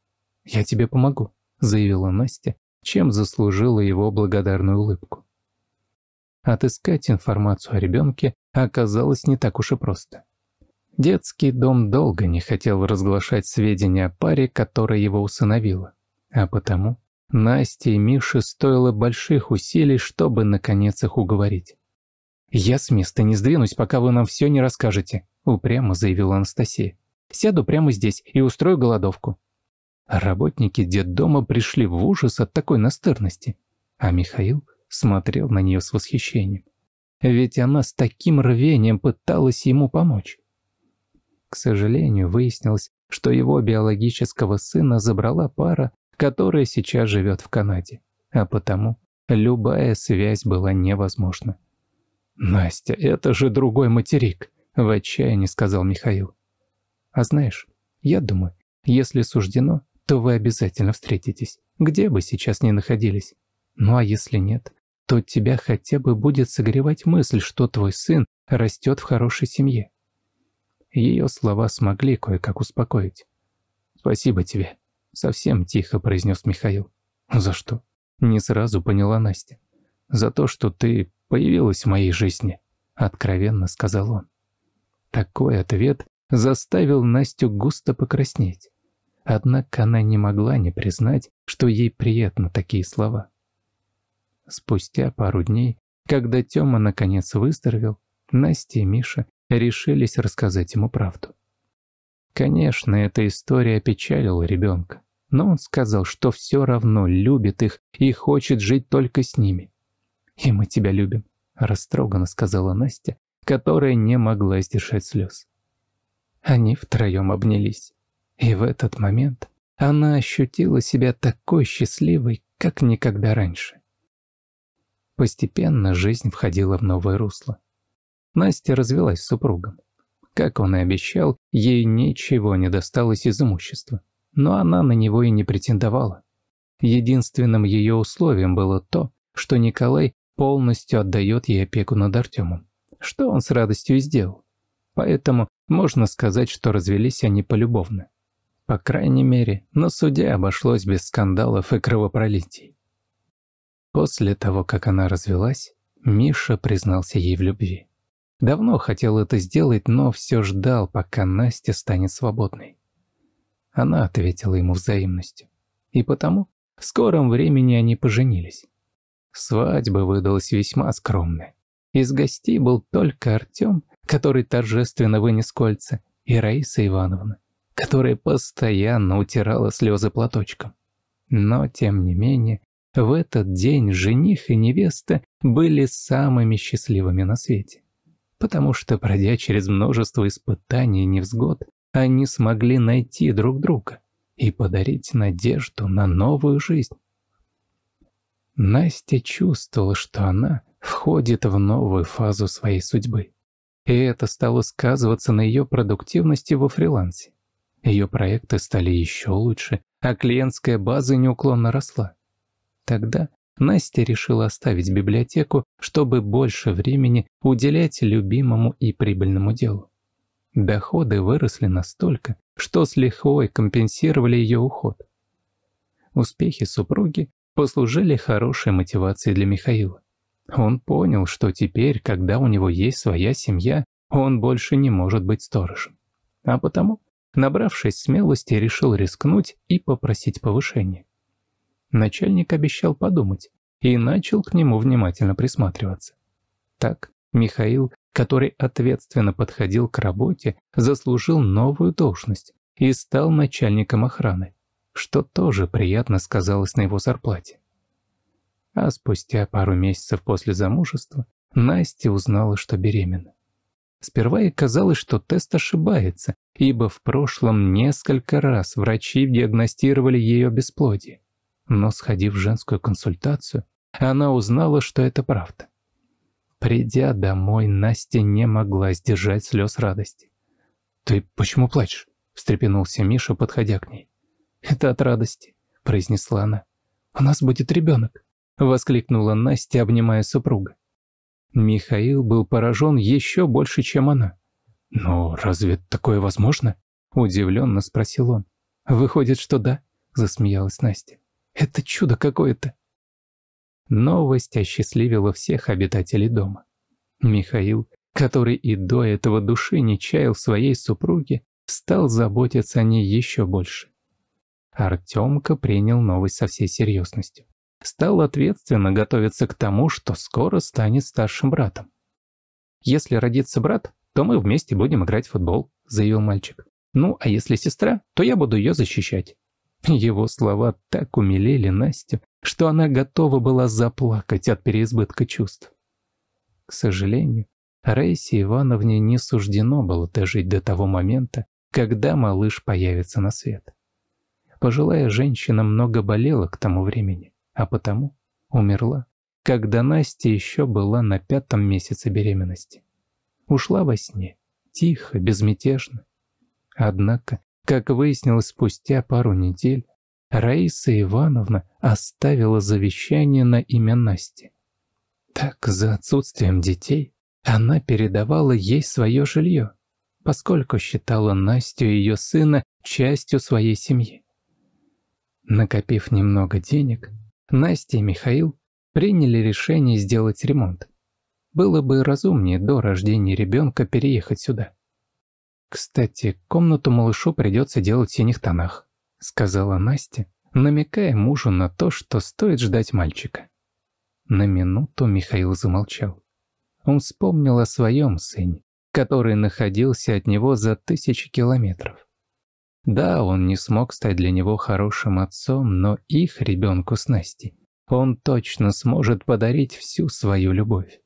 «Я тебе помогу», – заявила Настя, чем заслужила его благодарную улыбку. Отыскать информацию о ребенке оказалось не так уж и просто. Детский дом долго не хотел разглашать сведения о паре, которая его усыновила. А потому Насте и Мише стоило больших усилий, чтобы наконец их уговорить. «Я с места не сдвинусь, пока вы нам все не расскажете», – упрямо заявила Анастасия. «Сяду прямо здесь и устрою голодовку». Работники детдома пришли в ужас от такой настырности, а Михаил – смотрел на нее с восхищением. Ведь она с таким рвением пыталась ему помочь. К сожалению, выяснилось, что его биологического сына забрала пара, которая сейчас живет в Канаде, а потому любая связь была невозможна. «Настя, это же другой материк!» – в отчаянии сказал Михаил. «А знаешь, я думаю, если суждено, то вы обязательно встретитесь, где бы сейчас ни находились. Ну а если нет, то тебя хотя бы будет согревать мысль, что твой сын растет в хорошей семье. Ее слова смогли кое-как успокоить. «Спасибо тебе», — совсем тихо произнес Михаил. «За что?» — не сразу поняла Настя. «За то, что ты появилась в моей жизни», — откровенно сказал он. Такой ответ заставил Настю густо покраснеть. Однако она не могла не признать, что ей приятны такие слова. Спустя пару дней, когда Тёма наконец выздоровел, Настя и Миша решились рассказать ему правду. Конечно, эта история опечалила ребенка, но он сказал, что все равно любит их и хочет жить только с ними. «И мы тебя любим», – растроганно сказала Настя, которая не могла сдержать слез. Они втроем обнялись. И в этот момент она ощутила себя такой счастливой, как никогда раньше. Постепенно жизнь входила в новое русло. Настя развелась с супругом. Как он и обещал, ей ничего не досталось из имущества. Но она на него и не претендовала. Единственным ее условием было то, что Николай полностью отдает ей опеку над Артемом, что он с радостью и сделал. Поэтому можно сказать, что развелись они полюбовно. По крайней мере, на суде обошлось без скандалов и кровопролитий. После того, как она развелась, Миша признался ей в любви. Давно хотел это сделать, но все ждал, пока Настя станет свободной. Она ответила ему взаимностью. И потому в скором времени они поженились. Свадьба выдалась весьма скромной. Из гостей был только Артем, который торжественно вынес кольца, и Раиса Ивановна, которая постоянно утирала слезы платочком. Но, тем не менее, в этот день жених и невеста были самыми счастливыми на свете. Потому что, пройдя через множество испытаний и невзгод, они смогли найти друг друга и подарить надежду на новую жизнь. Настя чувствовала, что она входит в новую фазу своей судьбы. И это стало сказываться на ее продуктивности во фрилансе. Ее проекты стали еще лучше, а клиентская база неуклонно росла. Тогда Настя решила оставить библиотеку, чтобы больше времени уделять любимому и прибыльному делу. Доходы выросли настолько, что с лихвой компенсировали ее уход. Успехи супруги послужили хорошей мотивацией для Михаила. Он понял, что теперь, когда у него есть своя семья, он больше не может быть сторожем. А потому, набравшись смелости, решил рискнуть и попросить повышения. Начальник обещал подумать и начал к нему внимательно присматриваться. Так Михаил, который ответственно подходил к работе, заслужил новую должность и стал начальником охраны, что тоже приятно сказалось на его зарплате. А спустя пару месяцев после замужества Настя узнала, что беременна. Сперва ей казалось, что тест ошибается, ибо в прошлом несколько раз врачи диагностировали ее бесплодие. Но сходив в женскую консультацию, она узнала, что это правда. Придя домой, Настя не могла сдержать слез радости. «Ты почему плачешь?» – встрепенулся Миша, подходя к ней. «Это от радости», – произнесла она. «У нас будет ребенок», – воскликнула Настя, обнимая супруга. Михаил был поражен еще больше, чем она. «Но «Ну, разве такое возможно?» – удивленно спросил он. «Выходит, что да», – засмеялась Настя. Это чудо какое-то!» Новость осчастливила всех обитателей дома. Михаил, который и до этого души не чаял своей супруге, стал заботиться о ней еще больше. Артемка принял новость со всей серьезностью. Стал ответственно готовиться к тому, что скоро станет старшим братом. «Если родится брат, то мы вместе будем играть в футбол», — заявил мальчик. «Ну, а если сестра, то я буду ее защищать. Его слова так умилели Настю, что она готова была заплакать от переизбытка чувств. К сожалению, Рейсе Ивановне не суждено было дожить до того момента, когда малыш появится на свет. Пожилая женщина много болела к тому времени, а потому умерла, когда Настя еще была на пятом месяце беременности. Ушла во сне, тихо, безмятежно. Однако как выяснилось спустя пару недель, Раиса Ивановна оставила завещание на имя Насти. Так, за отсутствием детей, она передавала ей свое жилье, поскольку считала Настю и ее сына частью своей семьи. Накопив немного денег, Настя и Михаил приняли решение сделать ремонт. Было бы разумнее до рождения ребенка переехать сюда. «Кстати, комнату малышу придется делать в синих тонах», — сказала Настя, намекая мужу на то, что стоит ждать мальчика. На минуту Михаил замолчал. Он вспомнил о своем сыне, который находился от него за тысячи километров. Да, он не смог стать для него хорошим отцом, но их ребенку с Настей он точно сможет подарить всю свою любовь.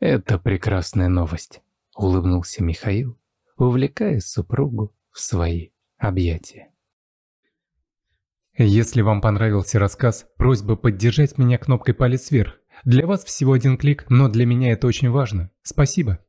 «Это прекрасная новость», — улыбнулся Михаил, увлекая супругу в свои объятия. Если вам понравился рассказ, просьба поддержать меня кнопкой палец вверх. Для вас всего один клик, но для меня это очень важно. Спасибо.